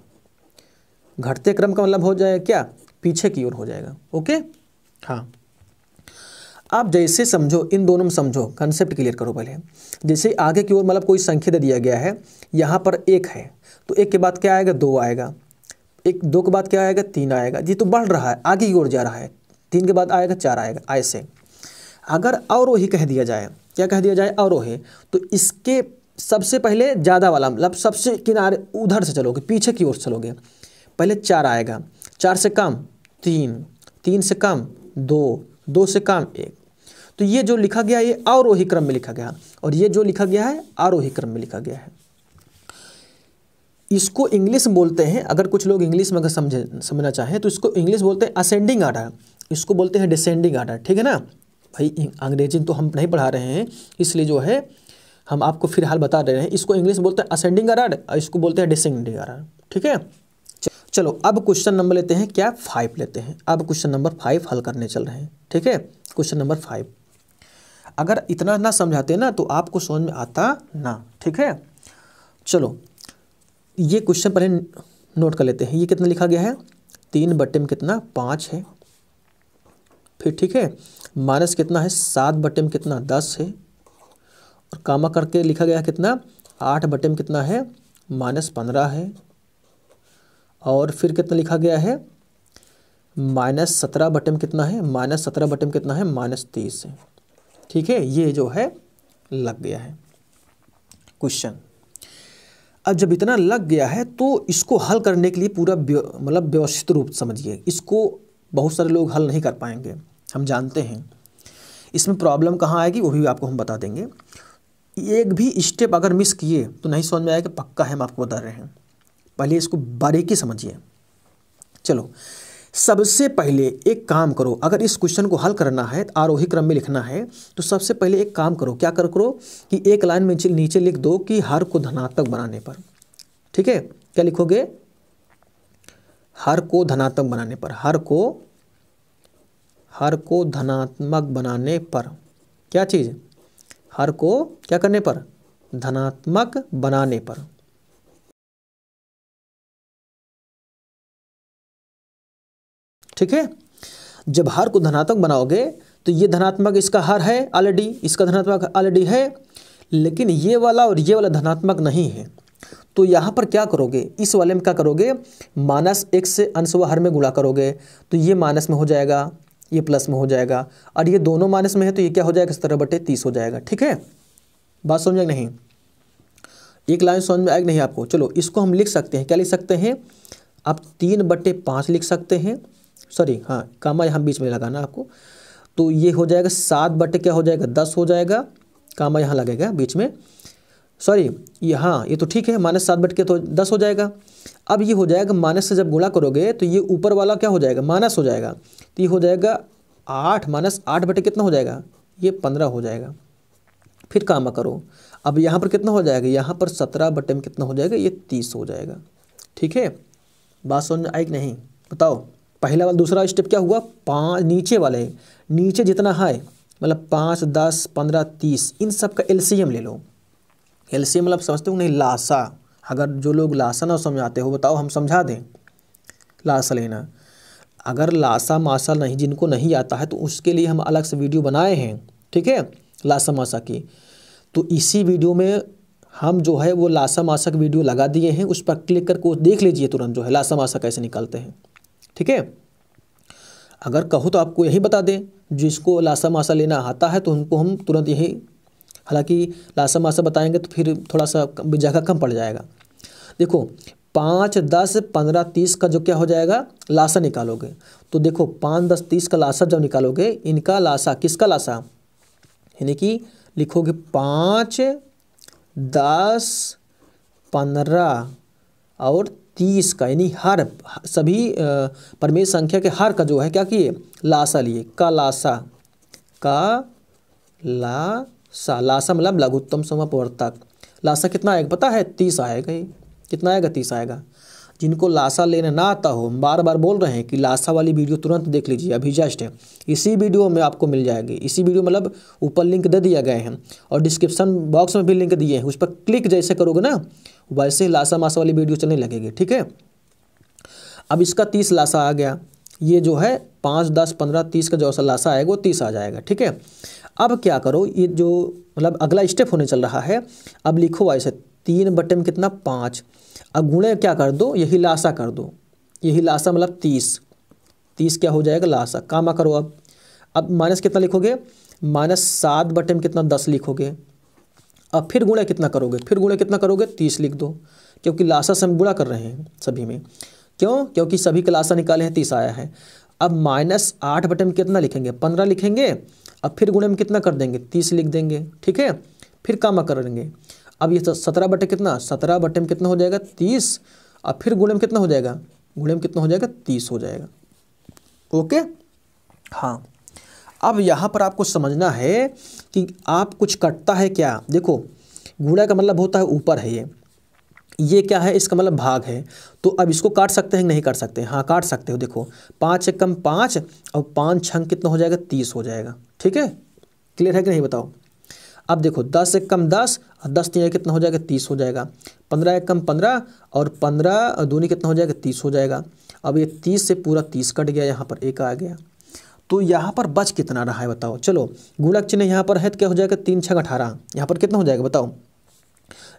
घटते क्रम का मतलब हो जाएगा क्या पीछे की ओर हो जाएगा ओके हाँ आप जैसे समझो इन दोनों में समझो कंसेप्ट क्लियर करो पहले जैसे आगे की ओर मतलब कोई संख्या दे दिया गया है यहाँ पर एक है तो एक के बाद क्या आएगा दो आएगा एक दो के बाद क्या आएगा तीन आएगा ये तो बढ़ रहा है आगे की ओर जा रहा है तीन के बाद आएगा चार आएगा ऐसे अगर अवरोही कह दिया जाए क्या कह दिया जाए अवरोही तो इसके सबसे पहले ज़्यादा वाला मतलब सबसे किनारे उधर से चलोगे पीछे की ओर से चलोगे पहले चार आएगा चार से कम तीन तीन से कम दो दो से कम एक तो ये जो लिखा गया ये अवरोही क्रम में लिखा गया और ये जो लिखा गया है आरोही क्रम में लिखा गया है इसको इंग्लिश बोलते हैं अगर कुछ लोग इंग्लिश में अगर समझे समझना चाहें तो इसको इंग्लिश बोलते हैं असेंडिंग आर्डर इसको बोलते हैं डिसेंडिंग आर्डर ठीक है ना भाई अंग्रेजी तो हम नहीं पढ़ा रहे हैं इसलिए जो है हम आपको फिलहाल बता रहे हैं इसको इंग्लिश बोलते हैं असेंडिंग आर्डर और इसको बोलते हैं डिसेंडिंग आर्डर ठीक है चलो अब क्वेश्चन नंबर लेते हैं क्या फाइव लेते हैं अब क्वेश्चन नंबर फाइव हल करने चल रहे हैं ठीक है क्वेश्चन नंबर फाइव अगर इतना ना समझाते ना तो आपको समझ में आता ना ठीक है चलो ये क्वेश्चन पहले नोट कर लेते हैं ये कितना लिखा गया है तीन बट्टे में कितना पाँच है फिर ठीक है माइनस कितना है सात बट्टे में कितना दस है और कामा करके लिखा गया कितना आठ बट्टे में कितना है माइनस पंद्रह है और फिर कितना लिखा गया है माइनस सत्रह में कितना है माइनस सत्रह में कितना है माइनस तीस है ठीक है ये जो है लग गया है क्वेश्चन अब जब इतना लग गया है तो इसको हल करने के लिए पूरा मतलब व्यवस्थित रूप समझिए इसको बहुत सारे लोग हल नहीं कर पाएंगे हम जानते हैं इसमें प्रॉब्लम कहाँ आएगी वो भी आपको हम बता देंगे एक भी स्टेप अगर मिस किए तो नहीं समझ में आएगा पक्का है हम आपको बता रहे हैं पहले इसको बारीकी समझिए चलो सबसे पहले एक काम करो अगर इस क्वेश्चन को हल करना है तो आरोही क्रम में लिखना है तो सबसे पहले एक काम करो क्या कर करो कि एक लाइन में नीचे लिख दो कि हर को धनात्मक बनाने पर ठीक है क्या लिखोगे हर को धनात्मक बनाने पर हर को हर को धनात्मक बनाने पर क्या चीज़ हर को क्या करने पर धनात्मक बनाने पर ठीक है जब हर को धनात्मक बनाओगे तो ये धनात्मक इसका हर है ऑलरेडी इसका धनात्मक ऑलरेडी है लेकिन ये वाला और ये वाला धनात्मक नहीं है तो यहाँ पर क्या करोगे इस वाले में क्या करोगे माइनस एक से अंश व हर में गुणा करोगे तो ये माइनस में हो जाएगा ये प्लस में हो जाएगा और ये दोनों माइनस में है तो ये क्या हो जाएगा सत्रह बटे तीस हो जाएगा ठीक है बात समझ नहीं एक लाइन समझ में आएगी नहीं आपको चलो इसको हम लिख सकते हैं क्या लिख सकते हैं आप तीन बटे पाँच लिख सकते हैं सॉरी हाँ कामा यहाँ बीच में लगाना आपको तो ये हो जाएगा सात बटे क्या हो जाएगा दस हो जाएगा कामा यहाँ लगेगा बीच में सॉरी ये हाँ ये तो ठीक है माइनस सात बट के तो दस हो जाएगा अब ये हो जाएगा माइनस से जब गुणा करोगे तो ये ऊपर वाला क्या हो जाएगा माइनस हो जाएगा तो ये हो जाएगा आठ माइनस आठ बटे कितना हो जाएगा ये पंद्रह हो जाएगा फिर कामा करो अब यहाँ पर कितना हो जाएगा यहाँ पर सत्रह बटे में कितना हो जाएगा ये तीस हो जाएगा ठीक है बात समझ आई कि नहीं बताओ पहला वाला दूसरा स्टेप क्या हुआ पाँच नीचे वाले नीचे जितना है मतलब पाँच दस पंद्रह तीस इन सब का एल ले लो एल मतलब समझते हो नहीं लाशा अगर जो लोग लाशा ना समझाते हो बताओ हम समझा दें लाशा लेना अगर लाशा माशा नहीं जिनको नहीं आता है तो उसके लिए हम अलग से वीडियो बनाए हैं ठीक है लाशा माशा की तो इसी वीडियो में हम जो है वो लाशा माशा की वीडियो लगा दिए हैं उस पर क्लिक करके वो देख लीजिए तुरंत जो है लाशा माशा कैसे निकालते हैं ठीक है अगर कहो तो आपको यही बता दें जिसको लासा मासा लेना आता है तो उनको हम तुरंत यही हालांकि लासा मासा बताएंगे तो फिर थोड़ा सा जगह कम पड़ जाएगा देखो पाँच दस पंद्रह तीस का जो क्या हो जाएगा लाशा निकालोगे तो देखो पाँच दस तीस का लाशा जब निकालोगे इनका लाशा किसका लाशा यानी कि लिखोगे पाँच दस पंद्रह और तीस का यानी हर सभी परमेश संख्या के हर का जो है क्या किए लासा लिए का लासा का ला सा लासा मतलब लघुत्तम समापवर्तक लासा कितना आएगा पता है तीस आएगा ही कितना आएगा तीस आएगा जिनको लाशा लेना ना आता हो बार बार बोल रहे हैं कि लाशा वाली वीडियो तुरंत देख लीजिए अभी जस्ट है इसी वीडियो में आपको मिल जाएगी इसी वीडियो मतलब ऊपर लिंक दे दिया गया है और डिस्क्रिप्शन बॉक्स में भी लिंक दिए हैं उस पर क्लिक जैसे करोगे ना वैसे ही लाशा माशा वाली वीडियो चलने लगेगी ठीक है अब इसका तीस लाशा आ गया ये जो है पाँच दस पंद्रह तीस का जो लाशा आएगा वो तीस आ जाएगा ठीक है अब क्या करो ये जो मतलब अगला स्टेप होने चल रहा है अब लिखो ऐसे तीन बट्टे में कितना पाँच अब गुणे क्या कर दो यही लाशा कर दो यही लाशा मतलब तीस तीस क्या हो जाएगा लाशा कामा करो अब अब माइनस कितना लिखोगे माइनस सात बटे में कितना दस लिखोगे अब फिर गुणा कितना करोगे फिर गुणे कितना करोगे तीस लिख दो क्योंकि लाशा से हम गुणा कर रहे हैं सभी में क्यों क्योंकि सभी का लाशा निकाले हैं तीस आया है अब माइनस आठ बटे में कितना लिखेंगे पंद्रह लिखेंगे अब फिर गुणे में कितना कर देंगे तीस लिख देंगे ठीक है फिर कामा करेंगे अब ये सत्रह बटे कितना सत्रह बटे में कितना हो जाएगा तीस अब फिर गुणे में कितना हो जाएगा गुणे में कितना हो जाएगा तीस हो जाएगा ओके हाँ अब यहाँ पर आपको समझना है कि आप कुछ कटता है क्या देखो गुणा का मतलब होता है ऊपर है ये ये क्या है इसका मतलब भाग है तो अब इसको काट सकते हैं नहीं काट सकते हाँ काट सकते हो देखो पाँच एक कम पाँच और पाँच छंग कितना हो जाएगा तीस हो जाएगा ठीक है क्लियर है कि नहीं बताओ अब देखो दस एक कम दस और दस तीन कितना हो जाएगा तीस हो जाएगा पंद्रह एक कम पंद्रह और पंद्रह दूनी कितना हो जाएगा तीस हो जाएगा अब ये तीस से पूरा तीस कट गया यहाँ पर एक आ गया तो यहाँ पर बच कितना रहा है बताओ चलो गुणक चिन्ह यहाँ पर है तो क्या हो जाएगा तीन छः अठारह यहाँ पर कितना हो जाएगा बताओ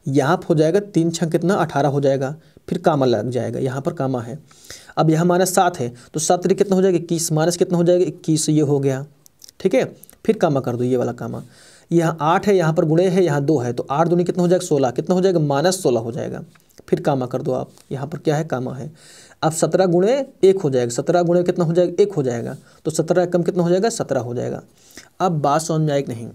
यहाँ पर हो जाएगा तीन छः कितना अठारह हो जाएगा फिर कामा लग जाएगा यहाँ पर कामा है अब यहाँ माइनस सात है तो सात कितना हो जाएगा इक्कीस माइनस कितना हो जाएगा इक्कीस ये हो गया ठीक है फिर कामा कर दो ये वाला कामा यहाँ आठ है यहाँ पर गुणे है यहाँ दो है तो आठ दूनी कितना हो जाएगा सोलह कितना हो जाएगा माइनस सोलह हो जाएगा फिर कामा कर दो आप यहाँ पर क्या है कामा है अब सत्रह गुणे एक हो जाएगा सत्रह गुणे कितना हो जाएगा एक हो जाएगा तो सत्रह कम कितना हो जाएगा सत्रह हो जाएगा अब बात समझ में आएगी नहीं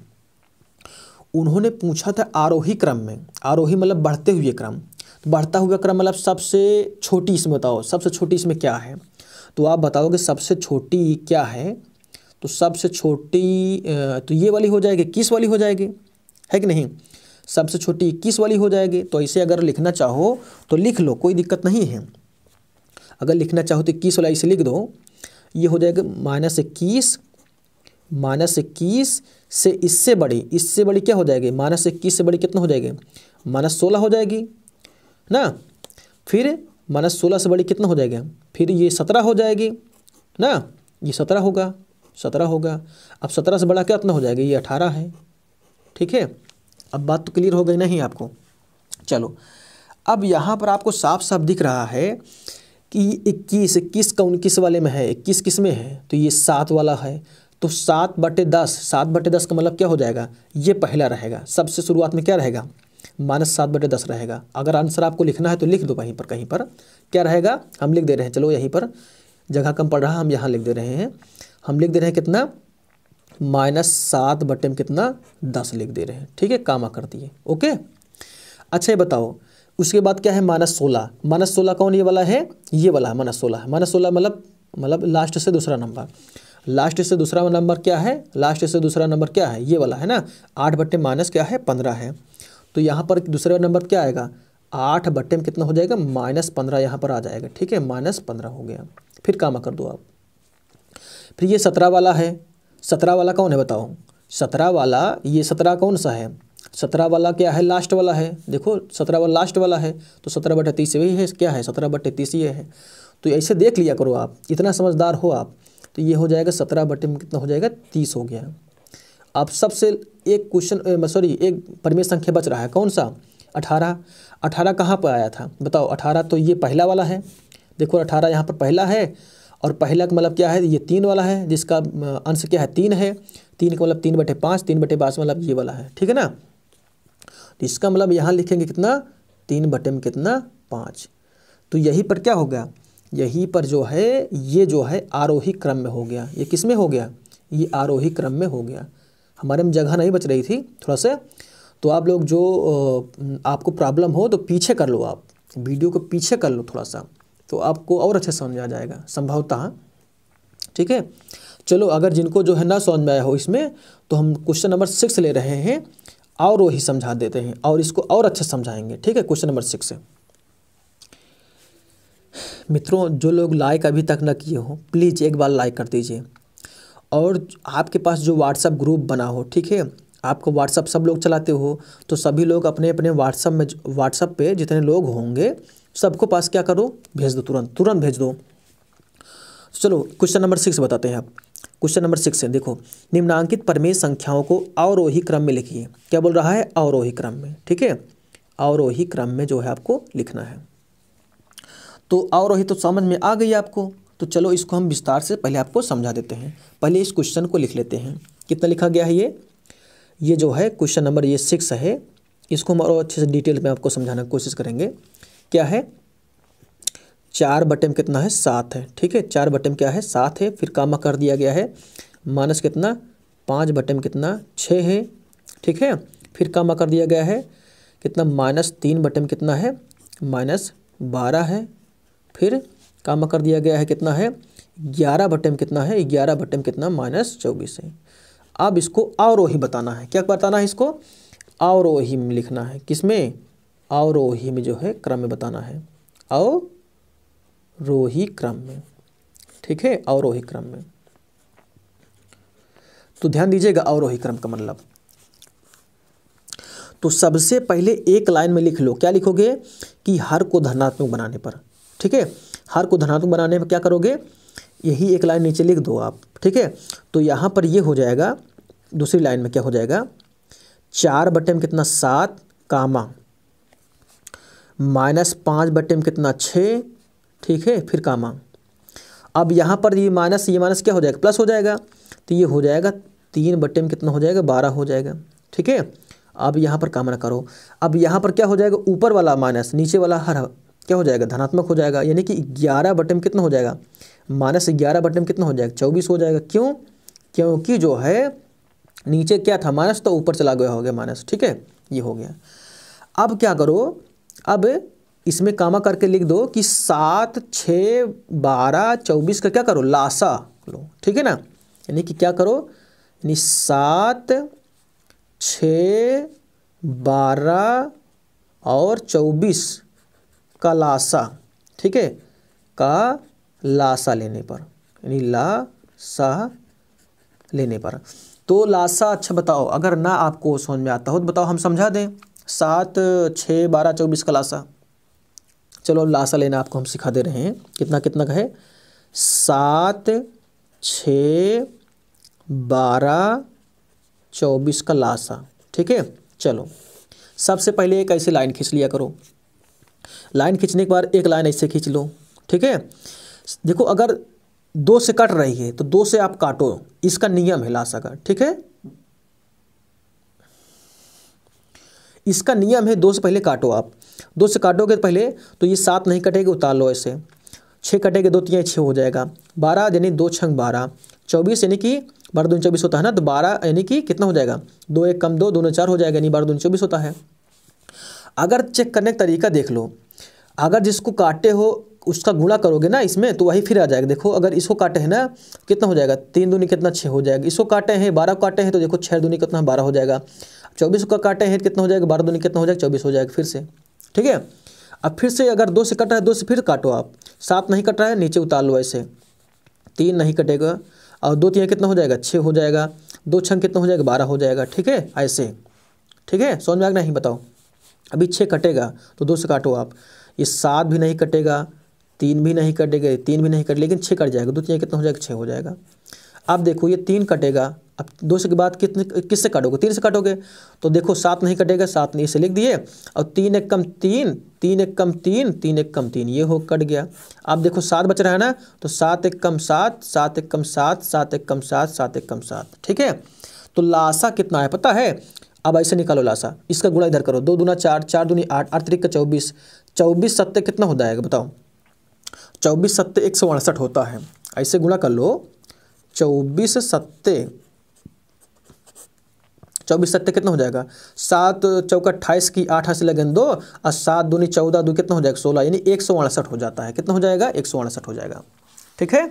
उन्होंने पूछा था आरोही क्रम में आरोही मतलब बढ़ते हुए क्रम तो बढ़ता हुआ क्रम मतलब सबसे छोटी इसमें बताओ सबसे छोटी इसमें क्या है तो आप बताओगे सबसे छोटी क्या है तो सबसे छोटी तो ये वाली हो जाएगी इक्कीस वाली हो जाएगी है कि नहीं सबसे छोटी इक्कीस वाली हो जाएगी तो इसे अगर लिखना चाहो तो लिख लो कोई दिक्कत नहीं है अगर लिखना चाहो तो इक्कीस वाला इसे लिख दो ये हो जाएगा माइनस इक्कीस माइनस इक्कीस से इससे बड़ी इससे बड़ी क्या हो जाएगी माइनस इक्कीस से बड़ी कितना हो जाएगी माइनस सोलह हो जाएगी ना फिर माइनस सोलह से बड़ी कितना हो जाएगा फिर ये सत्रह हो जाएगी ना ये सत्रह होगा सत्रह होगा अब सत्रह से बड़ा क्या कितना हो जाएगा ये अठारह है ठीक है अब बात तो क्लियर हो गई नहीं आपको चलो अब यहाँ पर आपको साफ साफ दिख रहा है कि इक्कीस इक्कीस का उनकीस वाले में है इक्कीस किस में है तो ये सात वाला है तो सात बटे दस सात बटे दस का मतलब क्या हो जाएगा ये पहला रहेगा सबसे शुरुआत में क्या रहेगा माइनस सात बटे दस रहेगा अगर आंसर आपको लिखना है तो लिख दो वहीं पर कहीं पर क्या रहेगा हम लिख दे रहे हैं चलो यहीं पर जगह कम पड़ रहा हम यहाँ लिख दे रहे हैं हम लिख दे रहे हैं कितना माइनस सात बटे में कितना दस लिख दे रहे हैं ठीक है कामा कर दिए ओके अच्छा ये बताओ उसके बाद क्या है माइनस सोलह माइनस सोलह कौन ये वाला है ये वाला है माइनस सोलह माइनस सोलह मतलब मतलब लास्ट से दूसरा नंबर लास्ट से दूसरा नंबर क्या है लास्ट से दूसरा नंबर क्या है ये वाला है ना आठ बट्टे माइनस क्या है पंद्रह है तो यहाँ पर दूसरा नंबर क्या आएगा आठ बट्टे में कितना हो जाएगा माइनस पंद्रह यहाँ पर आ जाएगा ठीक है माइनस पंद्रह हो गया फिर कामा कर दो आप फिर ये सत्रह वाला है सत्रह वाला कौन है बताओ सत्रह वाला ये सत्रह कौन सा है सत्रह वाला क्या है लास्ट वाला है देखो सत्रह वाला लास्ट वाला है तो सत्रह बटे तीस वही है क्या है सत्रह बटे तीस ये है तो ऐसे देख लिया करो आप इतना समझदार हो आप तो ये हो जाएगा सत्रह बटे में कितना हो जाएगा तीस हो गया अब सबसे एक क्वेश्चन सॉरी एक परमेश संख्या बच रहा है कौन सा अठारह अठारह कहाँ पर आया था बताओ अठारह तो ये पहला वाला है देखो अठारह यहाँ पर पहला है और पहला का मतलब क्या है ये तीन वाला है जिसका अंश क्या है तीन है तीन का मतलब तीन बटे पाँच तीन बटे पाँच मतलब ये वाला है ठीक है ना तो इसका मतलब यहाँ लिखेंगे कितना तीन बटे में कितना पाँच तो यही पर क्या हो गया यही पर जो है ये जो है आरोही क्रम में हो गया ये किस में हो गया ये आरोही क्रम में हो गया हमारे में जगह नहीं बच रही थी थोड़ा सा तो आप लोग जो आपको प्रॉब्लम हो तो पीछे कर लो आप वीडियो को पीछे कर लो थोड़ा सा तो आपको और अच्छा समझ आ जाएगा संभवतः ठीक है चलो अगर जिनको जो है ना समझ में आया हो इसमें तो हम क्वेश्चन नंबर सिक्स ले रहे हैं और वही समझा देते हैं और इसको और अच्छा समझाएंगे ठीक है क्वेश्चन नंबर सिक्स है मित्रों जो लोग लाइक अभी तक ना किए हो प्लीज़ एक बार लाइक कर दीजिए और आपके पास जो व्हाट्सअप ग्रुप बना हो ठीक है आपको व्हाट्सअप सब लोग चलाते हो तो सभी लोग अपने अपने व्हाट्सअप में व्हाट्सअप पे जितने लोग होंगे सबको पास क्या करो भेज दो तुरंत तुरंत भेज दो तो चलो क्वेश्चन नंबर सिक्स बताते हैं आप क्वेश्चन नंबर सिक्स है देखो निम्नांकित परमेय संख्याओं को अवरोही क्रम में लिखिए क्या बोल रहा है अवरोही क्रम में ठीक है अवरोही क्रम में जो है आपको लिखना है तो अवरोही तो समझ में आ गई आपको तो चलो इसको हम विस्तार से पहले आपको समझा देते हैं पहले इस क्वेश्चन को लिख लेते हैं कितना लिखा गया है ये ये जो है क्वेश्चन नंबर ये सिक्स है इसको हम और अच्छे से डिटेल में आपको समझाने की कोशिश करेंगे क्या है चार बटम कितना है सात है ठीक है चार बटम क्या है सात है फिर कामा कर दिया गया है माइनस कितना पाँच बटम कितना छः है ठीक है फिर कामा कर दिया गया है कितना माइनस तीन बटम कितना है माइनस बारह है फिर कामा कर दिया गया है कितना है ग्यारह बटम कितना है ग्यारह बटम कितना माइनस चौबीस है अब इसको आरोही बताना है क्या बताना है इसको आरोही लिखना है किसमें अवरोही में जो है क्रम में बताना है अवरोही क्रम में ठीक है अवरोही क्रम में तो ध्यान दीजिएगा अवरोही क्रम का मतलब तो सबसे पहले एक लाइन में लिख लो क्या लिखोगे कि हर को धनात्मक बनाने पर ठीक है हर को धनात्मक बनाने पर क्या करोगे यही एक लाइन नीचे लिख दो आप ठीक है तो यहां पर ये हो जाएगा दूसरी लाइन में क्या हो जाएगा चार बटे में कितना सात कामा माइनस पाँच बटे में कितना छः ठीक है फिर कामा अब यहाँ पर ये माइनस ये माइनस क्या हो जाएगा प्लस हो जाएगा तो ये हो जाएगा तीन बटे में कितना हो जाएगा बारह हो जाएगा ठीक है अब यहाँ पर कामना करो अब यहाँ पर क्या हो जाएगा ऊपर वाला माइनस नीचे वाला हर क्या हो जाएगा धनात्मक हो जाएगा यानी कि ग्यारह बटे में कितना हो जाएगा माइनस ग्यारह बटे में कितना हो जाएगा चौबीस हो जाएगा क्यों क्योंकि जो है नीचे क्या था माइनस तो ऊपर चला गया हो गया माइनस ठीक है ये हो गया अब क्या करो अब इसमें कामा करके लिख दो कि सात छः बारह चौबीस का क्या करो लासा लो ठीक है ना यानी कि क्या करो यानी सात छ बारह और चौबीस का लासा ठीक है का लासा लेने पर यानी ला सा लेने पर तो लासा अच्छा बताओ अगर ना आपको समझ में आता हो तो बताओ हम समझा दें सात छः बारह चौबीस का लासा चलो लाशा लासा लेना आपको हम सिखा दे रहे हैं कितना कितना का है सात छ बारह चौबीस का लासा ठीक है चलो सबसे पहले एक ऐसी लाइन खींच लिया करो लाइन खींचने के बाद एक लाइन ऐसे खींच लो ठीक है देखो अगर दो से कट रही है तो दो से आप काटो इसका नियम है लाशा का ठीक है इसका नियम है दो से पहले काटो आप दो से काटोगे तो पहले तो ये सात नहीं कटेगा उतार लो ऐसे छः कटेगा दो तीन छः हो जाएगा बारह यानी दो छंग बारह चौबीस यानी कि बारह दून चौबीस होता है ना तो बारह यानी कि कितना हो जाएगा दो एक कम दो दोनों चार हो जाएगा यानी बारह दून चौबीस होता है अगर चेक करने का तरीका देख लो अगर जिसको काटे हो उसका गुणा करोगे ना इसमें तो वही फिर आ जाएगा देखो अगर इसको काटे हैं ना कितना हो जाएगा तीन दूनी कितना छः हो जाएगा इसको काटे हैं बारह काटे हैं तो देखो छः दूनी कितना बारह हो जाएगा चौबीस का काटे हैं कितना हो जाएगा बारह दूनी कितना हो जाएगा चौबीस हो जाएगा फिर से ठीक है अब फिर से अगर दो से कट रहा है दो से फिर काटो आप सात नहीं कट रहा है नीचे उतार लो ऐसे तीन नहीं कटेगा और दो तीन कितना हो जाएगा छः हो जाएगा दो छंग कितना हो जाएगा बारह हो जाएगा ठीक है ऐसे ठीक है सोन में आगे नहीं बताओ अभी छः कटेगा तो दो से काटो आप ये सात भी नहीं कटेगा तीन भी नहीं कटेगा तीन भी नहीं कट लेकिन छः कट जाएगा दो तीन कितना हो जाएगा छः हो जाएगा अब देखो ये तीन कटेगा अब दो सौ के बाद कितने किससे काटोगे तीन से काटोगे तो देखो सात नहीं कटेगा सात नहीं इसे लिख दिए और तीन एक कम तीन तीन एक कम तीन तीन एक कम तीन ये हो कट गया अब देखो सात बच रहा है ना तो सात एक कम सात सात एक कम सात सात एक कम सात सात एक कम सात ठीक है तो लाशा कितना है पता है अब ऐसे निकालो लाशा इसका गुणा इधर करो दो दूना चार चार दुनी आठ आठ तरीक का चौबीस चौबीस सत्य कितना हो जाएगा बताओ चौबीस सत्य एक सौ अड़सठ होता है ऐसे गुणा कर लो चौबीस सत्य चौबीस सत्तर कितना हो जाएगा सात चौका अट्ठाईस की आठ हासिल लगन दो और सात दूनी चौदह दो कितना हो जाएगा सोलह यानी एक सौ अड़सठ हो जाता है कितना हो जाएगा एक सौ अड़सठ हो जाएगा ठीक है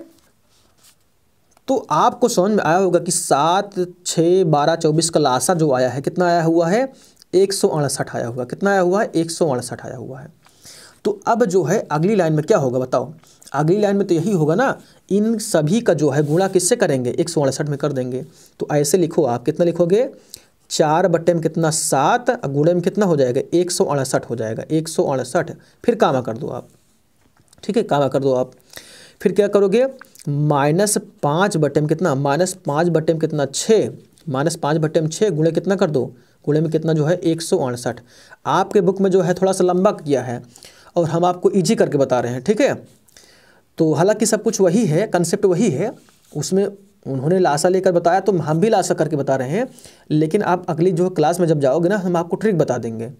तो आपको समझ में आया होगा कि सात छः बारह चौबीस का लाशा जो आया है कितना आया हुआ है एक सौ अड़सठ आया हुआ कितना आया हुआ है एक सौ अड़सठ आया हुआ है तो अब जो है अगली लाइन में क्या होगा बताओ अगली लाइन में तो यही होगा ना इन सभी का जो है गुणा किससे करेंगे एक सौ अड़सठ में कर देंगे तो ऐसे लिखो आप कितना लिखोगे चार बट्टे में कितना सात गुणे में कितना हो जाएगा एक सौ अड़सठ हो जाएगा एक सौ अड़सठ फिर कामा कर दो आप ठीक है कामा कर दो आप फिर क्या करोगे माइनस पाँच बट्टे में कितना माइनस पाँच बट्टे में कितना छः माइनस पाँच बट्टे में छः गुणे कितना कर दो गुणे में कितना जो है एक सौ अड़सठ आपके बुक में जो है थोड़ा सा लंबा किया है और हम आपको ईजी करके बता रहे हैं ठीक है तो हालांकि सब कुछ वही है कंसेप्ट वही है उसमें उन्होंने लाशा लेकर बताया तो हम भी लाशा करके बता रहे हैं लेकिन आप अगली जो क्लास में जब जाओगे ना हम आपको ट्रिक बता देंगे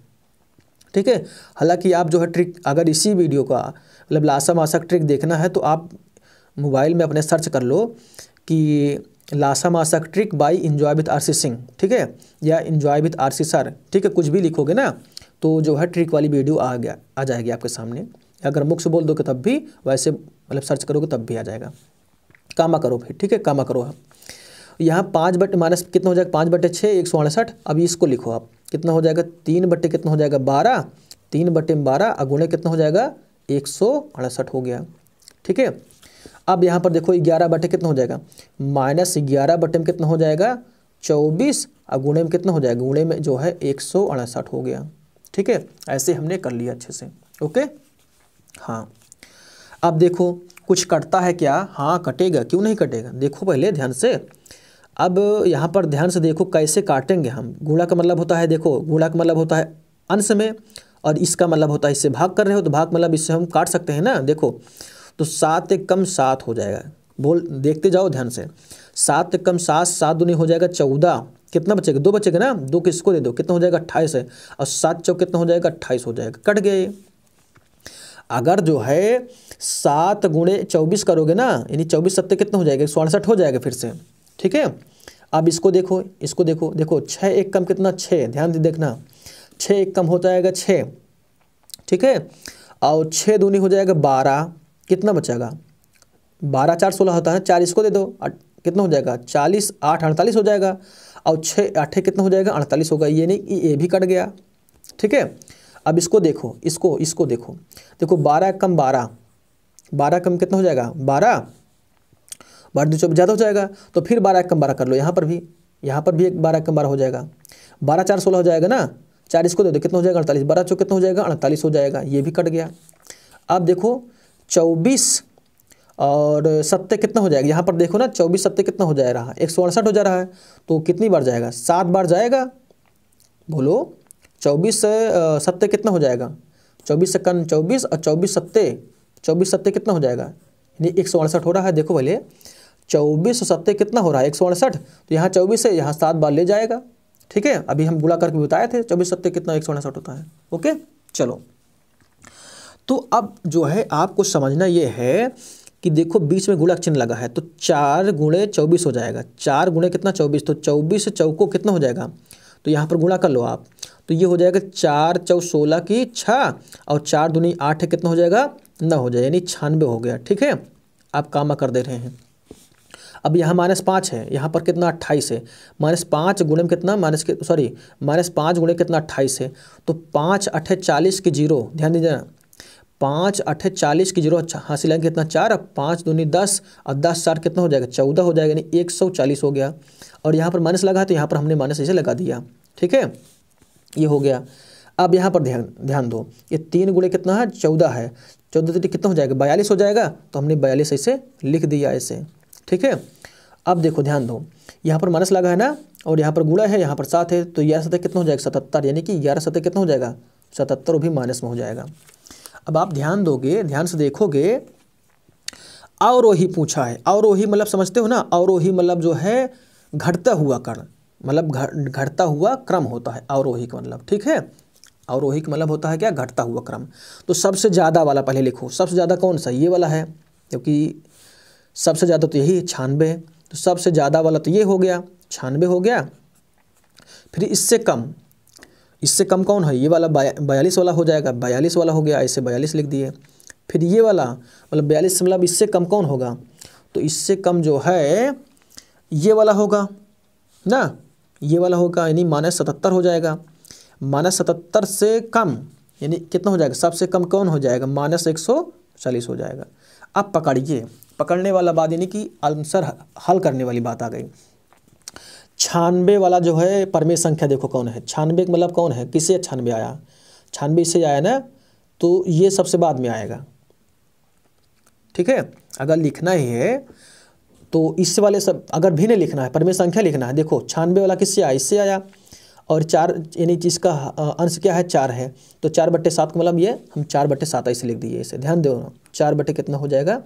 ठीक है हालांकि आप जो है ट्रिक अगर इसी वीडियो का मतलब लाशा मासा ट्रिक देखना है तो आप मोबाइल में अपने सर्च कर लो कि लाशा मासा trick by enjoy with R Singh ठीक है या इन्जॉय विथ सी सर ठीक है कुछ भी लिखोगे ना तो जो है ट्रिक वाली वीडियो आ गया आ जाएगी आपके सामने अगर मुख से बोल दोगे तब भी वैसे मतलब सर्च करोगे तब भी आ जाएगा कामा करो फिर ठीक है कामा करो आप यहाँ पाँच बटे माइनस कितना हो जाएगा पाँच बटे छः एक सौ अड़सठ अब इसको लिखो आप कितना हो जाएगा तीन बटे कितना हो जाएगा बारह तीन बटे बारह अगुणे कितना हो जाएगा एक सौ अड़सठ हो गया ठीक है अब यहाँ पर देखो ग्यारह बटे कितना हो जाएगा माइनस ग्यारह बटे में कितना हो जाएगा चौबीस और गुणे में कितना हो जाएगा गुणे में जो है एक सौ अड़सठ हो गया ठीक है ऐसे हमने कर लिया अच्छे से ओके हाँ अब देखो कुछ कटता है क्या हाँ कटेगा क्यों नहीं कटेगा देखो पहले ध्यान से अब यहाँ पर ध्यान से देखो कैसे काटेंगे हम गुणा का मतलब होता है देखो गुणा का मतलब होता है अंश में और इसका मतलब होता है इससे भाग कर रहे हो तो भाग मतलब इससे हम काट सकते हैं ना देखो तो सात एक कम सात हो जाएगा बोल देखते जाओ ध्यान से सात एक कम सात सात नहीं हो जाएगा चौदह कितना बचेगा दो बचेगा ना दो किसको दे दो कितना हो जाएगा अट्ठाईस है और सात चौक कितना हो जाएगा अट्ठाईस हो जाएगा कट गए अगर जो है सात गुणे चौबीस करोगे ना यानी चौबीस सत्तर कितना हो जाएगा एक हो जाएगा फिर से ठीक है अब इसको देखो इसको देखो देखो छः एक कम कितना छः ध्यान दे देखना छः एक कम हो जाएगा छः ठीक है और छः दूनी हो जाएगा बारह कितना बचेगा बारह चार सोलह होता है चार इसको दे दो कितना हो जाएगा चालीस आठ अड़तालीस हो जाएगा और छः आठे कितना हो जाएगा अड़तालीस होगा ये नहीं ये भी कट गया ठीक है अब इसको देखो इसको इसको देखो देखो बारह कम बारह बारह कम कितना हो जाएगा बारह बारह दो ज़्यादा हो जाएगा तो फिर बारह कम बारह कर लो यहाँ पर भी यहाँ पर भी एक बारह कम बारह हो जाएगा बारह चार सोलह हो जाएगा ना चार इसको दे दो कितना हो जाएगा अड़तालीस बारह चौ कितना हो जाएगा अड़तालीस हो जाएगा ये भी कट गया अब देखो चौबीस और सत्य कितना हो जाएगा यहाँ पर देखो ना चौबीस सत्य कितना हो जा रहा है एक सौ अड़सठ हो जा रहा है तो कितनी बार जाएगा सात बार जाएगा बोलो चौबीस सत्य सत्ते कितना हो जाएगा चौबीस से कन चौबीस और चौबीस सत्ते चौबीस सत्ते कितना हो जाएगा यानी एक सौ अड़सठ हो रहा है देखो भले चौबीस सत्य सत्ते कितना हो रहा है एक सौ अड़सठ तो यहाँ चौबीस है यहाँ सात बार ले जाएगा ठीक है अभी हम गुड़ा करके बताए थे चौबीस सत्ते कितना एक सौ अड़सठ होता है ओके चलो तो अब जो है आपको समझना ये है कि देखो बीच में गुणा चिन्ह लगा है तो चार गुणे चौबीस हो जाएगा चार गुणे कितना चौबीस तो चौबीस चौको कितना हो जाएगा तो यहाँ पर गुणा कर लो आप तो ये हो जाएगा चार चौ सोलह की छः और चार दूनी आठ है कितना हो जाएगा नौ हो जाएगा यानी छानबे हो गया ठीक है आप काम कर दे रहे हैं अब यहाँ माइनस पाँच है यहाँ पर कितना अट्ठाईस है माइनस पाँच गुणे में कितना माइनस के सॉरी माइनस पाँच गुणे कितना अट्ठाईस है तो पाँच अठे चालीस की जीरो ध्यान दीजिए ना पाँच अठे चालीस की जीरो अच्छा, हासिल आएंगे कितना चार अब पाँच दूनी दस और दस चार कितना हो जाएगा चौदह हो जाएगा यानी एक सौ चालीस हो गया और यहाँ पर माइनस लगा तो यहाँ पर हमने माइनस ऐसे लगा दिया ठीक है ये हो गया अब यहाँ पर ध्यान ध्यान दो ये तीन गुणे कितना है चौदह है चौदह तीन कितना हो जाएगा बयालीस हो जाएगा तो हमने बयालीस ऐसे लिख दिया ऐसे ठीक है अब देखो ध्यान दो यहाँ पर माइनस लगा है ना और यहाँ पर गुड़ा है यहाँ पर सात है तो ग्यारह सतह कितना हो जाएगा सतहत्तर यानी कि ग्यारह सतह कितना हो जाएगा सतहत्तर वो भी माइनस में हो जाएगा अब आप ध्यान दोगे ध्यान से देखोगे अवरोही पूछा है अवरोही मतलब समझते हो ना अवरोही मतलब जो है घटता हुआ कर्ण मतलब घट घटता हुआ क्रम होता है अवरोहिक मतलब ठीक है अवरोहिक मतलब होता है क्या घटता हुआ क्रम तो सबसे ज़्यादा वाला पहले लिखो सबसे ज़्यादा कौन सा ये वाला है क्योंकि सबसे ज़्यादा तो यही है छानबे तो सबसे ज़्यादा वाला तो ये हो गया छानबे हो गया फिर इससे कम इससे कम कौन है ये वाला बयालीस वाला हो जाएगा बयालीस वाला हो गया ऐसे बयालीस लिख दिए फिर ये वाला मतलब बयालीस मतलब इससे कम कौन होगा तो इससे कम जो है ये वाला होगा ना ये वाला होगा यानी माइनस सतहत्तर हो जाएगा माइनस सतहत्तर से कम यानी कितना हो जाएगा सबसे कम कौन हो जाएगा माइनस एक सौ चालीस हो जाएगा अब पकड़िए पकड़ने वाला बात यानी कि आंसर हल करने वाली बात आ गई छानबे वाला जो है परमेय संख्या देखो कौन है छानबे मतलब कौन है किसे छानबे आया छानबे से आया ना तो ये सबसे बाद में आएगा ठीक है अगर लिखना ही है तो इससे वाले सब अगर भी नहीं लिखना है पर में संख्या लिखना है देखो छानबे वाला किससे आया इससे आया और चार यानी का अंश क्या है चार है तो चार बट्टे सात का मतलब ये हम चार बट्टे सात ऐसे लिख दिए इसे ध्यान दो चार बट्टे कितना हो जाएगा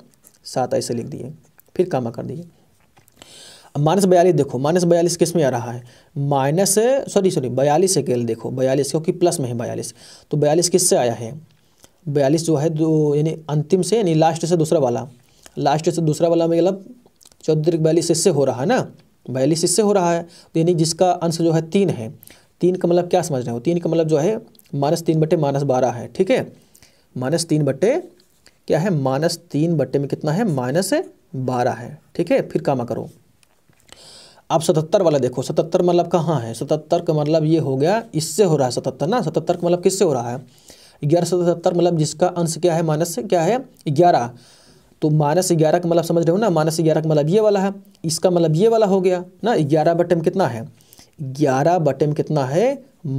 सात ऐसे लिख दिए फिर कामा कर दिए अब माइनस बयालीस देखो माइनस बयालीस किस में आ रहा है माइनस सॉरी सॉरी बयालीस अकेले देखो बयालीस क्योंकि प्लस में है बयालीस तो बयालीस किससे आया है बयालीस जो है दो यानी अंतिम से यानी लास्ट से दूसरा वाला लास्ट से दूसरा वाला मतलब चौदह बयालीस से हो रहा है ना बयालीस इससे हो रहा है तो यानी जिसका अंश जो है तीन है तीन का मतलब क्या समझ रहे हो तीन का मतलब जो है माइनस तीन बटे माइनस बारह है ठीक है माइनस तीन बटे क्या है माइनस तीन बटे में कितना है माइनस बारह है ठीक है फिर कामा करो आप सतहत्तर वाला देखो सतहत्तर मतलब कहाँ है सतहत्तर का मतलब ये हो गया इससे हो रहा है सतहत्तर ना सतहत्तर का मतलब किससे हो रहा है ग्यारह सतहत्तर मतलब जिसका अंश क्या है माइनस क्या है ग्यारह तो माइनस ग्यारह का मतलब समझ रहे हो ना माइनस ग्यारह का मतलब ये वाला है इसका मतलब ये वाला हो गया ना ग्यारह बटे में कितना है ग्यारह बटे में कितना है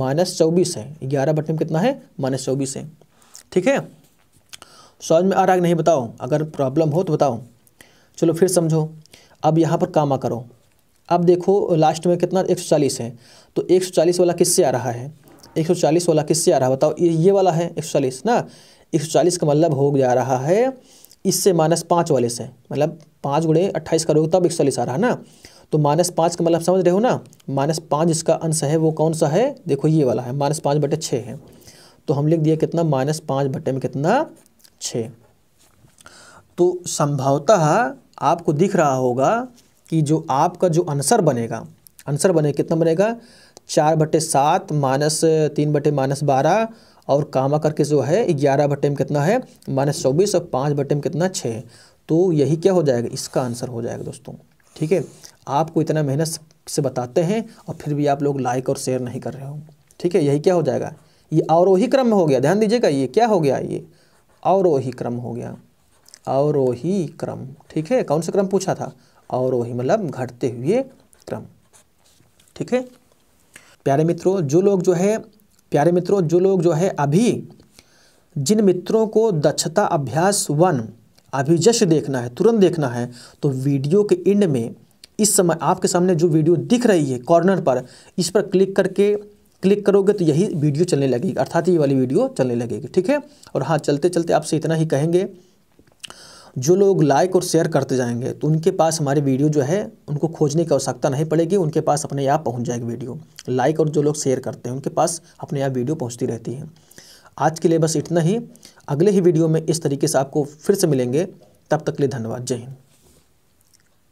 माइनस चौबीस है ग्यारह बटे में कितना है माइनस चौबीस है ठीक है समझ में आ रहा है नहीं बताओ अगर प्रॉब्लम हो तो बताओ चलो फिर समझो अब यहाँ पर कामा करो अब देखो लास्ट में कितना चालीस है तो चालीस वाला किससे आ रहा है चालीस वाला किससे आ रहा है बताओ ये वाला है एक ना चालीस का मतलब हो जा रहा है इससे माइनस पाँच वाले से मतलब पाँच गुड़े अट्ठाईस करोगे तब एक सौ आ रहा है ना तो माइनस पाँच का मतलब समझ रहे हो ना माइनस पाँच इसका अंश है वो कौन सा है देखो ये वाला है माइनस पाँच बटे छः है तो हम लिख दिया कितना माइनस पाँच बटे में कितना छः तो संभवतः आपको दिख रहा होगा कि जो आपका जो आंसर बनेगा आंसर बनेगा कितना बनेगा चार बटे सात माइनस तीन बटे माइनस बारह और कामा करके जो है ग्यारह बटे में कितना है माइनस चौबीस और पाँच बटे में कितना छः तो यही क्या हो जाएगा इसका आंसर हो जाएगा दोस्तों ठीक है आपको इतना मेहनत से बताते हैं और फिर भी आप लोग लाइक और शेयर नहीं कर रहे हो ठीक है यही क्या हो जाएगा ये वही क्रम में हो गया ध्यान दीजिएगा ये क्या हो गया ये वही क्रम हो गया वही क्रम ठीक है कौन सा क्रम पूछा था और वही मतलब घटते हुए क्रम ठीक है प्यारे मित्रों जो लोग जो है प्यारे मित्रों जो लोग जो है अभी जिन मित्रों को दक्षता अभ्यास वन अभिजश देखना है तुरंत देखना है तो वीडियो के एंड में इस समय आपके सामने जो वीडियो दिख रही है कॉर्नर पर इस पर क्लिक करके क्लिक करोगे तो यही वीडियो चलने लगेगी अर्थात ये वाली वीडियो चलने लगेगी ठीक है और हाँ चलते चलते आपसे इतना ही कहेंगे जो लोग लाइक और शेयर करते जाएंगे तो उनके पास हमारी वीडियो जो है उनको खोजने की आवश्यकता नहीं पड़ेगी उनके पास अपने आप पहुंच जाएगी वीडियो लाइक और जो लोग शेयर करते हैं उनके पास अपने आप वीडियो पहुंचती रहती है आज के लिए बस इतना ही अगले ही वीडियो में इस तरीके से आपको फिर से मिलेंगे तब तक के लिए धन्यवाद जय हिंद